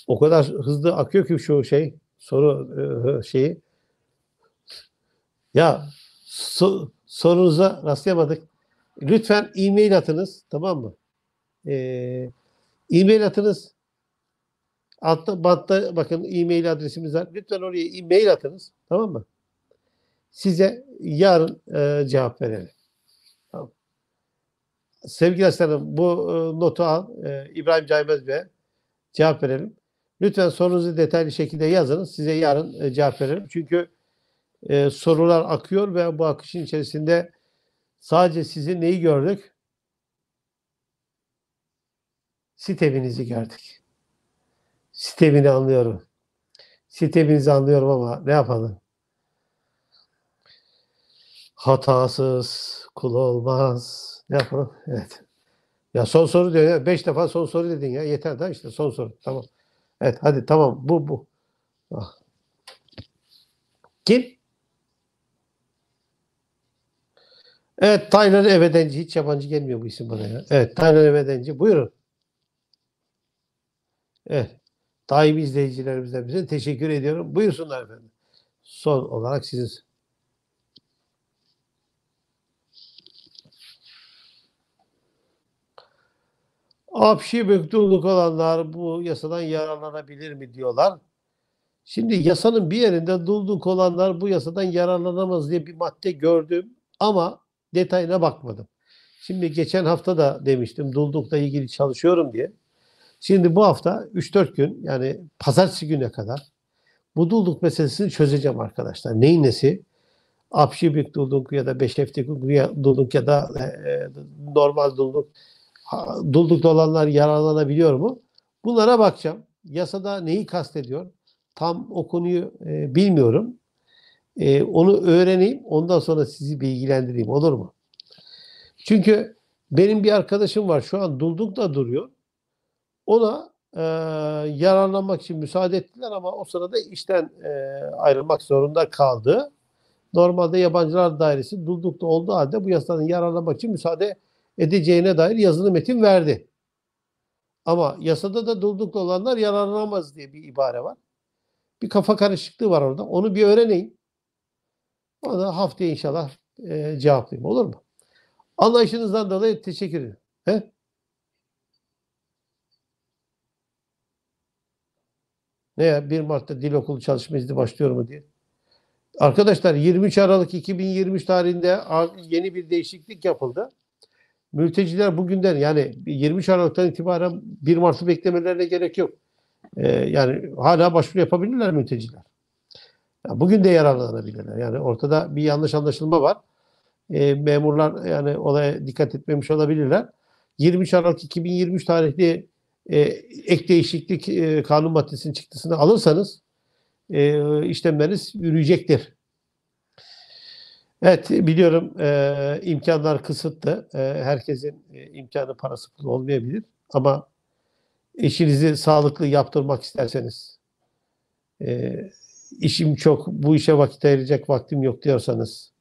o kadar hızlı akıyor ki şu şey soru e, şeyi. Ya so, sorunuza rastlayamadık. Lütfen e-mail atınız tamam mı? Ee, e-mail atınız. Altta bantta bakın e-mail adresimiz var. Lütfen oraya e-mail atınız tamam mı? Size yarın e, cevap verelim. Sevgili aslanım bu e, notu al. E, İbrahim Caymaz Bey'e cevap verelim. Lütfen sorunuzu detaylı şekilde yazın. Size yarın e, cevap veririm. Çünkü sorular akıyor ve bu akışın içerisinde sadece sizi neyi gördük? Sitevinizi gördük. Sitevini anlıyorum. Sitevinizi anlıyorum ama ne yapalım? Hatasız kul olmaz. Ne yapalım? Evet. Ya son soru diyor ya. Beş defa son soru dedin ya. Yeter daha işte son soru. Tamam. Evet hadi tamam. Bu bu. Ah. Kim? Evet Taylan Evedenci. Hiç yabancı gelmiyor bu isim bana ya. Evet Taylan Evedenci. Buyurun. Evet. Daim izleyicilerimizden bize teşekkür ediyorum. Buyursunlar efendim. Son olarak sizin Apşi mektuluk olanlar bu yasadan yararlanabilir mi diyorlar. Şimdi yasanın bir yerinde dulduk olanlar bu yasadan yararlanamaz diye bir madde gördüm ama detayına bakmadım. Şimdi geçen hafta da demiştim duldukla ilgili çalışıyorum diye. Şimdi bu hafta 3-4 gün yani pazartesi güne kadar bu dulduk meselesini çözeceğim arkadaşlar. Neyin nesi? Apşibik dulduk ya da beşeftik dulduk ya da e, normal dulduk dolduk dolanlar yararlanabiliyor mu? Bunlara bakacağım. Yasada neyi kastediyor? Tam o konuyu e, bilmiyorum. E, onu öğreneyim. Ondan sonra sizi bilgilendireyim. Olur mu? Çünkü benim bir arkadaşım var. Şu an Dulduk da duruyor. Ona e, yararlanmak için müsaade ettiler ama o sırada işten e, ayrılmak zorunda kaldı. Normalde Yabancılar Dairesi Dulduk'ta olduğu halde bu yasadan yararlanmak için müsaade edeceğine dair yazılı metin verdi. Ama yasada da durduklu olanlar yararlanamaz diye bir ibare var. Bir kafa karışıklığı var orada. Onu bir öğreneyim. Ona da haftaya inşallah e, cevaplayayım. Olur mu? Anlayışınızdan dolayı teşekkür ederim. He? Ne ya 1 Mart'ta dil okulu çalışma izni başlıyor mu diye. Arkadaşlar 23 Aralık 2020 tarihinde yeni bir değişiklik yapıldı mülteciler bugünden yani 20 Aralık'tan itibaren 1 Mart'ı beklemelerine gerek yok. E, yani hala başvuru yapabilirler mülteciler. Yani bugün de yararlanabilirler. Yani ortada bir yanlış anlaşılma var. E, memurlar yani olaya dikkat etmemiş olabilirler. 23 Aralık 2023 tarihli e, ek değişiklik e, kanun maddesinin çıktısını alırsanız e, işlemleriniz yürüyecektir Evet biliyorum e, imkanlar kısıtlı. E, herkesin e, imkanı parası pulu olmayabilir. Ama işinizi sağlıklı yaptırmak isterseniz e, işim çok bu işe vakit ayıracak vaktim yok diyorsanız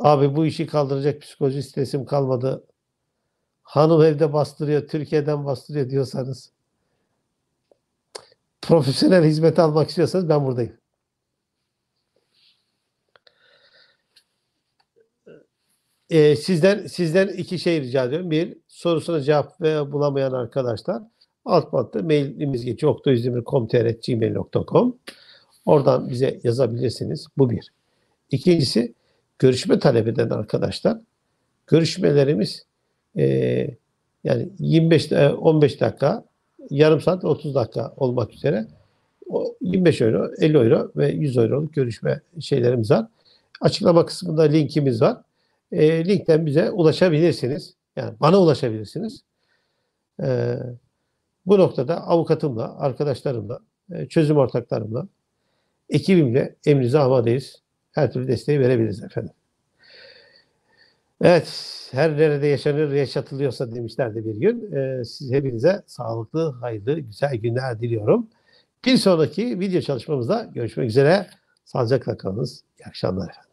abi bu işi kaldıracak psikoloji stresim kalmadı hanım evde bastırıyor Türkiye'den bastırıyor diyorsanız profesyonel hizmet almak istiyorsanız ben buradayım. E, sizden sizden iki şey rica ediyorum. Bir sorusuna cevap ve bulamayan arkadaşlar alt bantta mailimiz geçiyor. oktoizdemir.com.tr.gmail.com Oradan bize yazabilirsiniz. Bu bir. İkincisi görüşme talep eden arkadaşlar görüşmelerimiz e, yani 25 15 e, dakika yarım saat 30 dakika olmak üzere 25 euro, 50 euro ve 100 euroluk görüşme şeylerimiz var. Açıklama kısmında linkimiz var e, linkten bize ulaşabilirsiniz. Yani bana ulaşabilirsiniz. E, bu noktada avukatımla, arkadaşlarımla, e, çözüm ortaklarımla, ekibimle emrinize amadeyiz. Her türlü desteği verebiliriz efendim. Evet, her nerede yaşanır yaşatılıyorsa demişlerdi bir gün. E, siz hepinize sağlıklı, hayırlı, güzel günler diliyorum. Bir sonraki video çalışmamızda görüşmek üzere. Sağlıcakla kalınız. İyi akşamlar efendim.